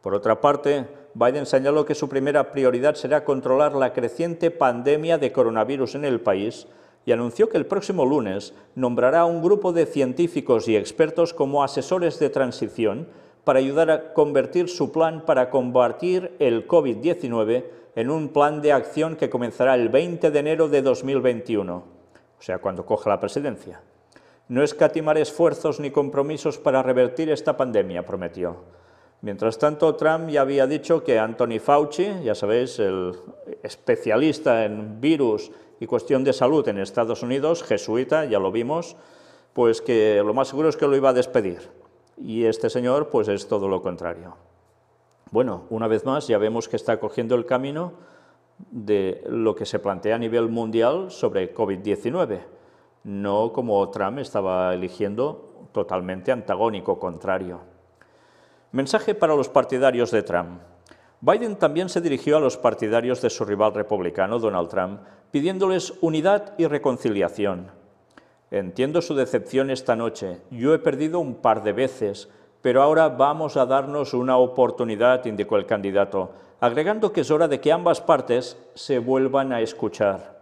S1: Por otra parte, Biden señaló que su primera prioridad será controlar la creciente pandemia de coronavirus en el país y anunció que el próximo lunes nombrará a un grupo de científicos y expertos como asesores de transición para ayudar a convertir su plan para combatir el COVID-19 en un plan de acción que comenzará el 20 de enero de 2021 o sea, cuando coja la presidencia. No escatimar esfuerzos ni compromisos para revertir esta pandemia, prometió. Mientras tanto, Trump ya había dicho que Anthony Fauci, ya sabéis, el especialista en virus y cuestión de salud en Estados Unidos, jesuita, ya lo vimos, pues que lo más seguro es que lo iba a despedir. Y este señor, pues es todo lo contrario. Bueno, una vez más, ya vemos que está cogiendo el camino de lo que se plantea a nivel mundial sobre COVID-19, no como Trump estaba eligiendo totalmente antagónico, contrario. Mensaje para los partidarios de Trump. Biden también se dirigió a los partidarios de su rival republicano, Donald Trump, pidiéndoles unidad y reconciliación. Entiendo su decepción esta noche. Yo he perdido un par de veces pero ahora vamos a darnos una oportunidad, indicó el candidato, agregando que es hora de que ambas partes se vuelvan a escuchar.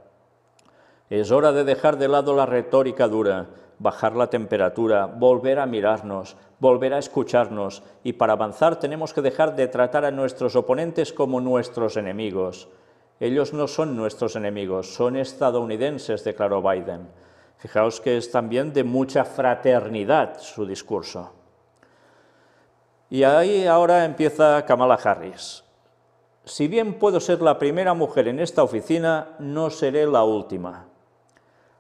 S1: Es hora de dejar de lado la retórica dura, bajar la temperatura, volver a mirarnos, volver a escucharnos y para avanzar tenemos que dejar de tratar a nuestros oponentes como nuestros enemigos. Ellos no son nuestros enemigos, son estadounidenses, declaró Biden. Fijaos que es también de mucha fraternidad su discurso. Y ahí ahora empieza Kamala Harris. Si bien puedo ser la primera mujer en esta oficina, no seré la última.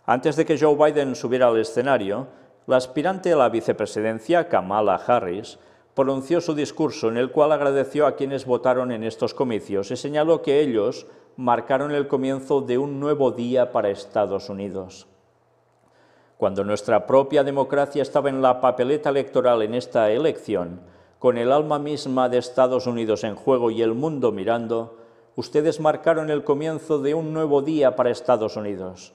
S1: Antes de que Joe Biden subiera al escenario, la aspirante a la vicepresidencia, Kamala Harris, pronunció su discurso en el cual agradeció a quienes votaron en estos comicios y señaló que ellos marcaron el comienzo de un nuevo día para Estados Unidos. Cuando nuestra propia democracia estaba en la papeleta electoral en esta elección, con el alma misma de Estados Unidos en juego y el mundo mirando, ustedes marcaron el comienzo de un nuevo día para Estados Unidos.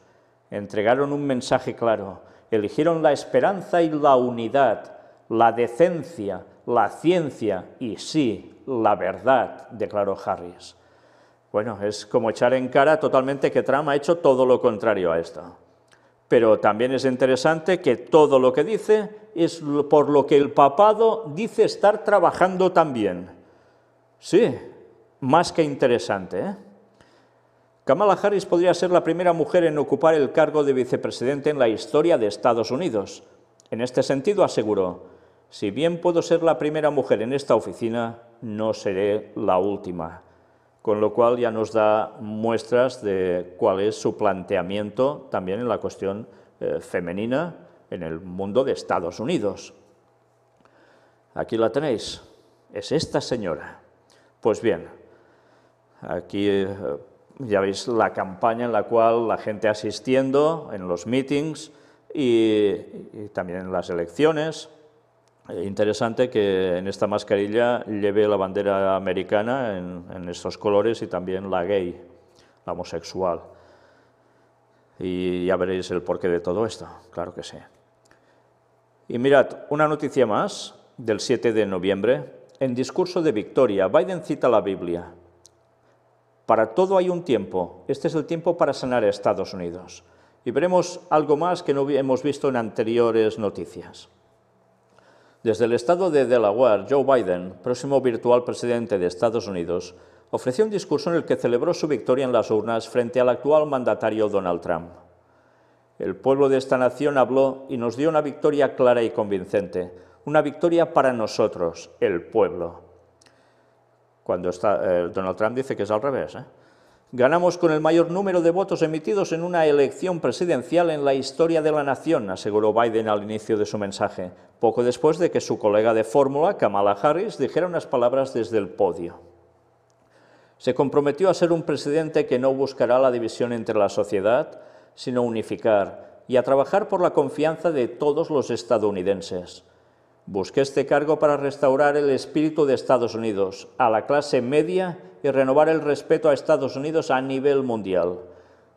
S1: Entregaron un mensaje claro, eligieron la esperanza y la unidad, la decencia, la ciencia y sí, la verdad, declaró Harris. Bueno, es como echar en cara totalmente que Trump ha hecho todo lo contrario a esto. Pero también es interesante que todo lo que dice es por lo que el papado dice estar trabajando también. Sí, más que interesante. ¿eh? Kamala Harris podría ser la primera mujer en ocupar el cargo de vicepresidente en la historia de Estados Unidos. En este sentido, aseguró, si bien puedo ser la primera mujer en esta oficina, no seré la última. Con lo cual ya nos da muestras de cuál es su planteamiento también en la cuestión eh, femenina en el mundo de Estados Unidos. Aquí la tenéis, es esta señora. Pues bien, aquí eh, ya veis la campaña en la cual la gente asistiendo en los meetings y, también en las elecciones. Eh, interesante que en esta mascarilla lleve la bandera americana en estos colores y también la gay, la homosexual. Y ya veréis el porqué de todo esto, claro que sí. Y mirad, una noticia más del 7 de noviembre. En discurso de Victoria, Biden cita la Biblia. Para todo hay un tiempo. Este es el tiempo para sanar a Estados Unidos. Y veremos algo más que no hemos visto en anteriores noticias. Desde el estado de Delaware, Joe Biden, próximo virtual presidente de Estados Unidos, ofreció un discurso en el que celebró su victoria en las urnas frente al actual mandatario Donald Trump. El pueblo de esta nación habló y nos dio una victoria clara y convincente, una victoria para nosotros, el pueblo. Cuando está, eh, Donald Trump dice que es al revés. ¿eh? Ganamos con el mayor número de votos emitidos en una elección presidencial en la historia de la nación, aseguró Biden al inicio de su mensaje, poco después de que su colega de fórmula, Kamala Harris, dijera unas palabras desde el podio. Se comprometió a ser un presidente que no buscará la división entre la sociedad, sino unificar y a trabajar por la confianza de todos los estadounidenses. Busqué este cargo para restaurar el espíritu de Estados Unidos a la clase media y renovar el respeto a Estados Unidos a nivel mundial.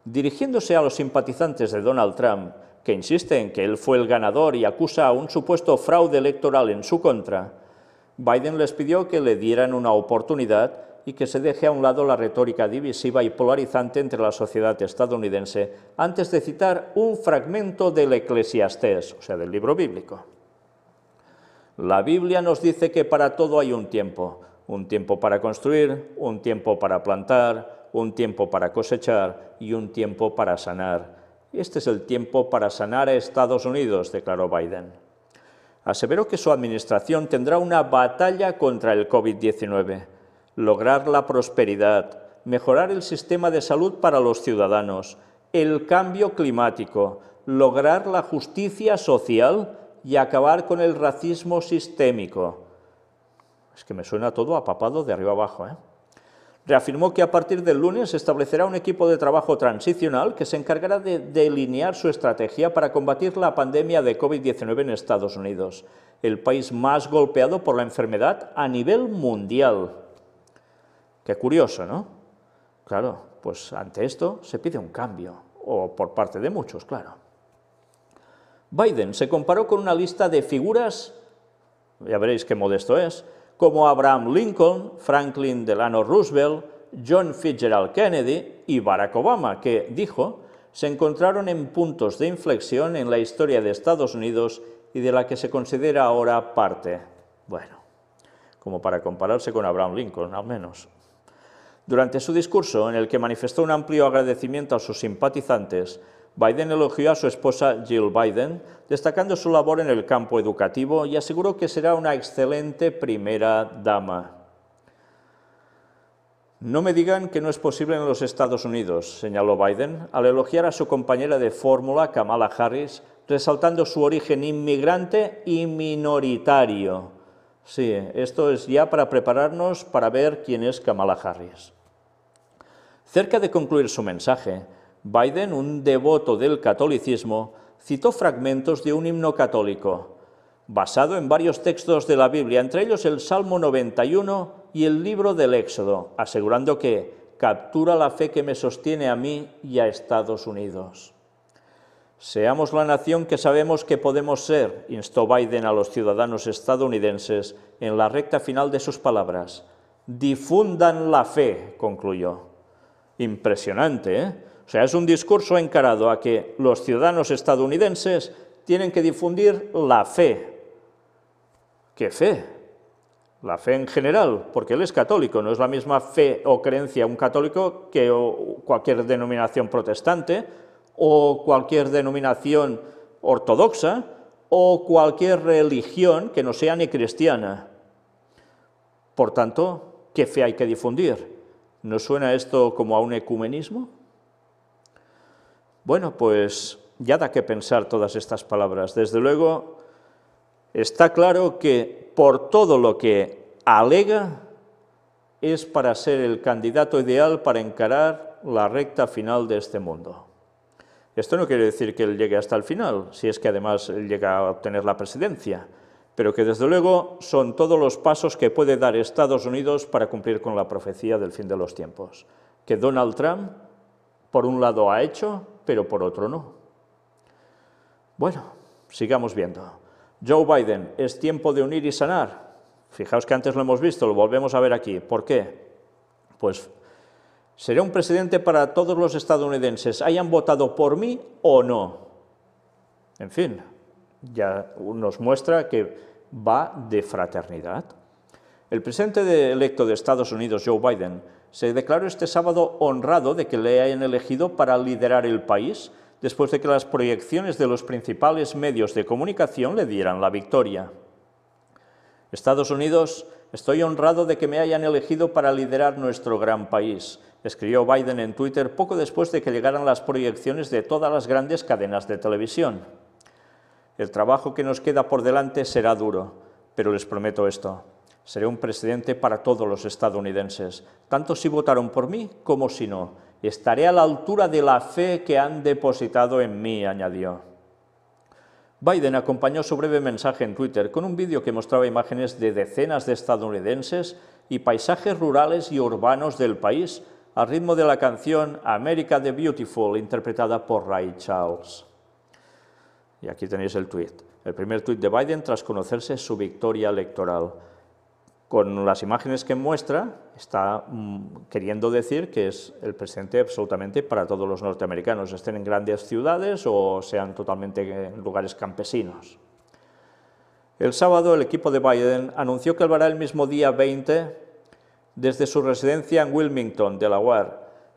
S1: Dirigiéndose a los simpatizantes de Donald Trump, que insisten que él fue el ganador y acusa a un supuesto fraude electoral en su contra, Biden les pidió que le dieran una oportunidad y que se deje a un lado la retórica divisiva y polarizante entre la sociedad estadounidense antes de citar un fragmento del Eclesiastés, o sea, del libro bíblico. La Biblia nos dice que para todo hay un tiempo, un tiempo para construir, un tiempo para plantar, un tiempo para cosechar y un tiempo para sanar. Este es el tiempo para sanar a Estados Unidos, declaró Biden. Aseveró que su administración tendrá una batalla contra el COVID-19 lograr la prosperidad, mejorar el sistema de salud para los ciudadanos, el cambio climático, lograr la justicia social y acabar con el racismo sistémico. Es que me suena todo apapado de arriba abajo. ¿eh? Reafirmó que a partir del lunes establecerá un equipo de trabajo transicional que se encargará de delinear su estrategia para combatir la pandemia de COVID-19 en Estados Unidos, el país más golpeado por la enfermedad a nivel mundial. Qué curioso, ¿no? Claro, pues ante esto se pide un cambio, o por parte de muchos, claro. Biden se comparó con una lista de figuras, ya veréis qué modesto es, como Abraham Lincoln, Franklin Delano Roosevelt, John Fitzgerald Kennedy y Barack Obama, que, dijo, se encontraron en puntos de inflexión en la historia de Estados Unidos y de la que se considera ahora parte. Bueno, como para compararse con Abraham Lincoln, al menos. Durante su discurso, en el que manifestó un amplio agradecimiento a sus simpatizantes, Biden elogió a su esposa Jill Biden, destacando su labor en el campo educativo y aseguró que será una excelente primera dama. No me digan que no es posible en los Estados Unidos, señaló Biden, al elogiar a su compañera de fórmula, Kamala Harris, resaltando su origen inmigrante y minoritario. Sí, esto es ya para prepararnos para ver quién es Kamala Harris. Cerca de concluir su mensaje, Biden, un devoto del catolicismo, citó fragmentos de un himno católico, basado en varios textos de la Biblia, entre ellos el Salmo 91 y el libro del Éxodo, asegurando que captura la fe que me sostiene a mí y a Estados Unidos. Seamos la nación que sabemos que podemos ser, instó Biden a los ciudadanos estadounidenses en la recta final de sus palabras. Difundan la fe, concluyó impresionante. ¿eh? O sea, es un discurso encarado a que los ciudadanos estadounidenses tienen que difundir la fe. ¿Qué fe? La fe en general, porque él es católico, no es la misma fe o creencia un católico que cualquier denominación protestante o cualquier denominación ortodoxa o cualquier religión que no sea ni cristiana. Por tanto, ¿qué fe hay que difundir? ¿Nos suena esto como a un ecumenismo? Bueno, pues ya da que pensar todas estas palabras. Desde luego, está claro que por todo lo que alega es para ser el candidato ideal para encarar la recta final de este mundo. Esto no quiere decir que él llegue hasta el final, si es que además él llega a obtener la presidencia, pero que desde luego son todos los pasos que puede dar Estados Unidos para cumplir con la profecía del fin de los tiempos, que Donald Trump, por un lado, ha hecho, pero por otro no. Bueno, sigamos viendo. Joe Biden, es tiempo de unir y sanar. Fijaos que antes lo hemos visto, lo volvemos a ver aquí. ¿Por qué? Pues seré un presidente para todos los estadounidenses, hayan votado por mí o no. En fin, ya nos muestra que va de fraternidad. El presidente electo de Estados Unidos, Joe Biden, se declaró este sábado honrado de que le hayan elegido para liderar el país después de que las proyecciones de los principales medios de comunicación le dieran la victoria. Estados Unidos, estoy honrado de que me hayan elegido para liderar nuestro gran país, escribió Biden en Twitter poco después de que llegaran las proyecciones de todas las grandes cadenas de televisión. El trabajo que nos queda por delante será duro, pero les prometo esto. Seré un presidente para todos los estadounidenses, tanto si votaron por mí como si no. Estaré a la altura de la fe que han depositado en mí, añadió. Biden acompañó su breve mensaje en Twitter con un vídeo que mostraba imágenes de decenas de estadounidenses y paisajes rurales y urbanos del país al ritmo de la canción America the Beautiful interpretada por Ray Charles. Y aquí tenéis el tuit. El primer tuit de Biden tras conocerse su victoria electoral. Con las imágenes que muestra, está mm, queriendo decir que es el presidente absolutamente para todos los norteamericanos, estén en grandes ciudades o sean totalmente en lugares campesinos. El sábado, el equipo de Biden anunció que hablará el mismo día 20 desde su residencia en Wilmington, Delaware,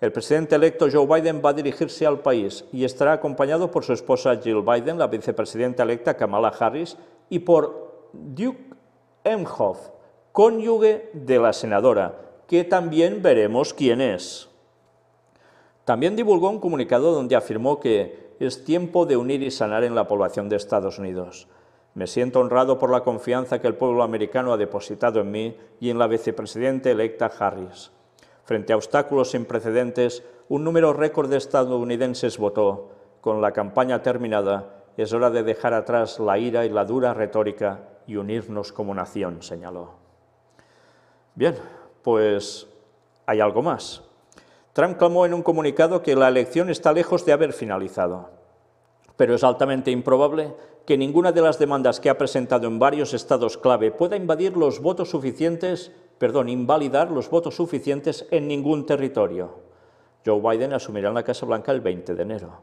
S1: el presidente electo Joe Biden va a dirigirse al país y estará acompañado por su esposa Jill Biden, la vicepresidenta electa Kamala Harris, y por Duke Emhoff, cónyuge de la senadora, que también veremos quién es. También divulgó un comunicado donde afirmó que es tiempo de unir y sanar en la población de Estados Unidos. Me siento honrado por la confianza que el pueblo americano ha depositado en mí y en la vicepresidenta electa Harris. Frente a obstáculos sin precedentes, un número récord de estadounidenses votó. Con la campaña terminada, es hora de dejar atrás la ira y la dura retórica y unirnos como nación, señaló. Bien, pues hay algo más. Trump clamó en un comunicado que la elección está lejos de haber finalizado, pero es altamente improbable que ninguna de las demandas que ha presentado en varios estados clave pueda invadir los votos suficientes perdón, invalidar los votos suficientes en ningún territorio. Joe Biden asumirá en la Casa Blanca el 20 de enero.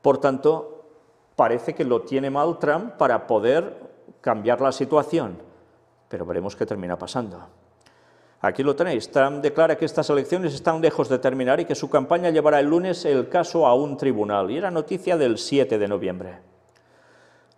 S1: Por tanto, parece que lo tiene mal Trump para poder cambiar la situación, pero veremos qué termina pasando. Aquí lo tenéis. Trump declara que estas elecciones están lejos de terminar y que su campaña llevará el lunes el caso a un tribunal. Y era noticia del 7 de noviembre.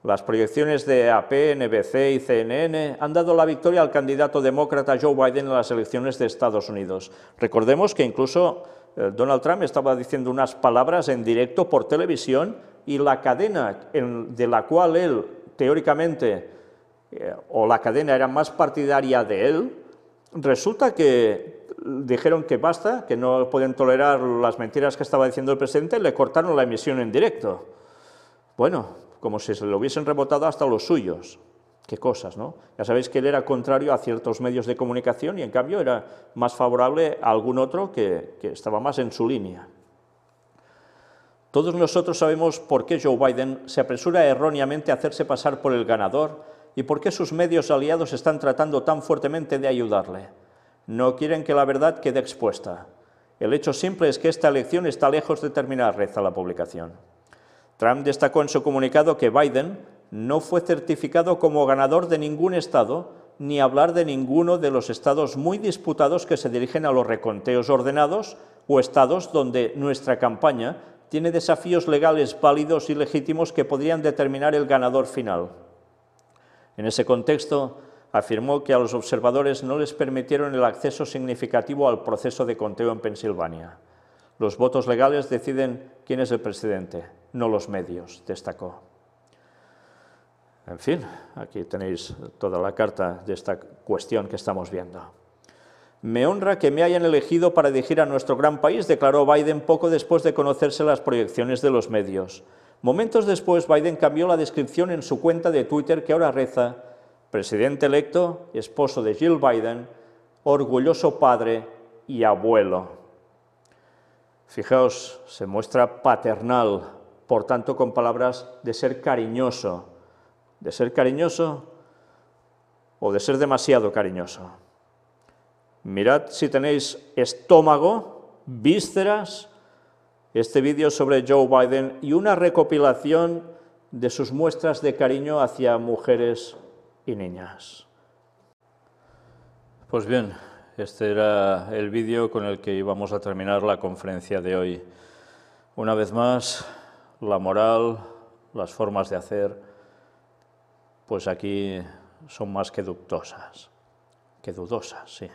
S1: Las proyecciones de AP, NBC y CNN han dado la victoria al candidato demócrata Joe Biden en las elecciones de Estados Unidos. Recordemos que incluso eh, Donald Trump estaba diciendo unas palabras en directo por televisión y la cadena de la cual él, teóricamente, eh, o la cadena era más partidaria de él, resulta que dijeron que basta, que no pueden tolerar las mentiras que estaba diciendo el presidente, le cortaron la emisión en directo. Bueno, como si se lo hubiesen rebotado hasta los suyos. Qué cosas, ¿no? Ya sabéis que él era contrario a ciertos medios de comunicación y en cambio era más favorable a algún otro que, que estaba más en su línea. Todos nosotros sabemos por qué Joe Biden se apresura erróneamente a hacerse pasar por el ganador y por qué sus medios aliados están tratando tan fuertemente de ayudarle. No quieren que la verdad quede expuesta. El hecho simple es que esta elección está lejos de terminar, reza la publicación. Trump destacó en su comunicado que Biden no fue certificado como ganador de ningún estado, ni hablar de ninguno de los estados muy disputados que se dirigen a los reconteos ordenados o estados donde nuestra campaña tiene desafíos legales válidos y legítimos que podrían determinar el ganador final. En ese contexto, afirmó que a los observadores no les permitieron el acceso significativo al proceso de conteo en Pensilvania. Los votos legales deciden quién es el presidente no los medios, destacó. En fin, aquí tenéis toda la carta de esta cuestión que estamos viendo. Me honra que me hayan elegido para dirigir a nuestro gran país, declaró Biden poco después de conocerse las proyecciones de los medios. Momentos después, Biden cambió la descripción en su cuenta de Twitter que ahora reza, presidente electo, esposo de Jill Biden, orgulloso padre y abuelo. Fijaos, se muestra paternal por tanto con palabras de ser cariñoso, de ser cariñoso o de ser demasiado cariñoso. Mirad si tenéis estómago, vísceras, este vídeo sobre Joe Biden y una recopilación de sus muestras de cariño hacia mujeres y niñas. Pues bien, este era el vídeo con el que íbamos a terminar la conferencia de hoy. Una vez más, la moral, las formas de hacer, pues aquí son más que dudosas, que dudosas, sí.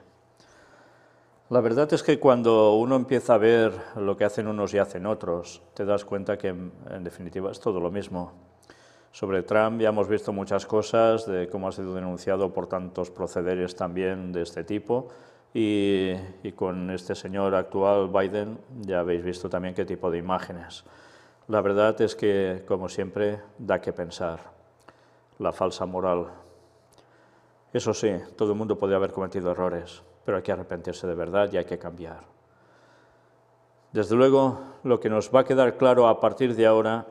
S1: La verdad es que cuando uno empieza a ver lo que hacen unos y hacen otros, te das cuenta que en, definitiva es todo lo mismo. Sobre Trump ya hemos visto muchas cosas de cómo ha sido denunciado por tantos procederes también de este tipo y con este señor actual Biden ya habéis visto también qué tipo de imágenes. La verdad es que, como siempre, da que pensar. La falsa moral. Eso sí, todo el mundo podría haber cometido errores, pero hay que arrepentirse de verdad y hay que cambiar. Desde luego, lo que nos va a quedar claro a partir de ahora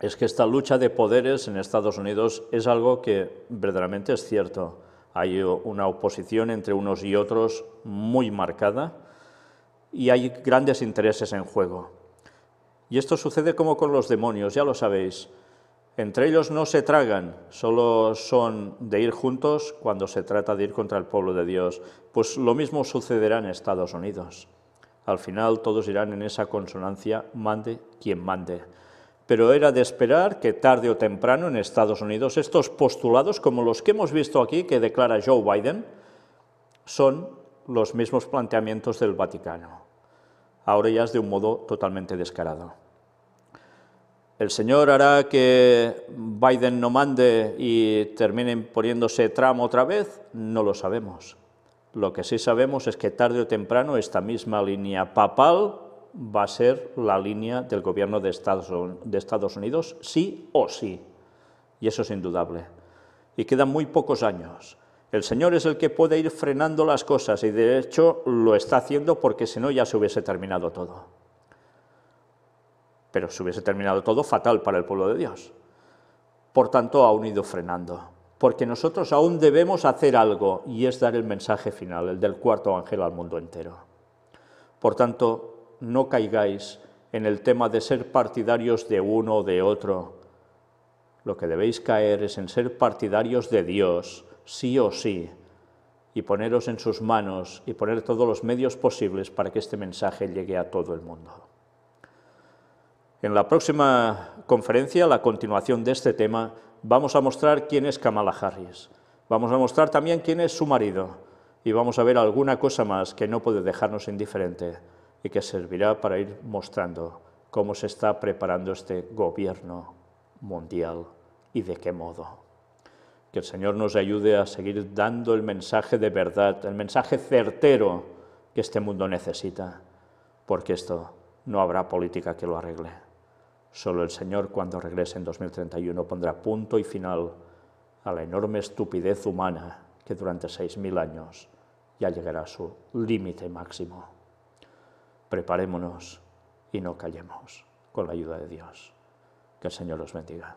S1: es que esta lucha de poderes en Estados Unidos es algo que verdaderamente es cierto. Hay una oposición entre unos y otros muy marcada y hay grandes intereses en juego. Y esto sucede como con los demonios, ya lo sabéis. Entre ellos no se tragan, solo son de ir juntos cuando se trata de ir contra el pueblo de Dios. Pues lo mismo sucederá en Estados Unidos. Al final todos irán en esa consonancia, mande quien mande. Pero era de esperar que tarde o temprano en Estados Unidos estos postulados, como los que hemos visto aquí que declara Joe Biden, son los mismos planteamientos del Vaticano. Ahora ya es de un modo totalmente descarado el Señor hará que Biden no mande y terminen poniéndose tramo otra vez, no lo sabemos. Lo que sí sabemos es que tarde o temprano esta misma línea papal va a ser la línea del gobierno de Estados, Unidos, sí o sí. Y eso es indudable. Y quedan muy pocos años. El Señor es el que puede ir frenando las cosas y de hecho lo está haciendo porque si no ya se hubiese terminado todo pero se hubiese terminado todo fatal para el pueblo de Dios. Por tanto, aún ido frenando, porque nosotros aún debemos hacer algo, y es dar el mensaje final, el del cuarto ángel al mundo entero. Por tanto, no caigáis en el tema de ser partidarios de uno o de otro. Lo que debéis caer es en ser partidarios de Dios, sí o sí, y poneros en sus manos y poner todos los medios posibles para que este mensaje llegue a todo el mundo. En la próxima conferencia, la continuación de este tema, vamos a mostrar quién es Kamala Harris. Vamos a mostrar también quién es su marido y vamos a ver alguna cosa más que no puede dejarnos indiferente y que servirá para ir mostrando cómo se está preparando este gobierno mundial y de qué modo. Que el Señor nos ayude a seguir dando el mensaje de verdad, el mensaje certero que este mundo necesita, porque esto no habrá política que lo arregle. Solo el Señor, cuando regrese en 2031, pondrá punto y final a la enorme estupidez humana que durante 6.000 años ya llegará a su límite máximo. Preparémonos y no callemos con la ayuda de Dios. Que el Señor los bendiga.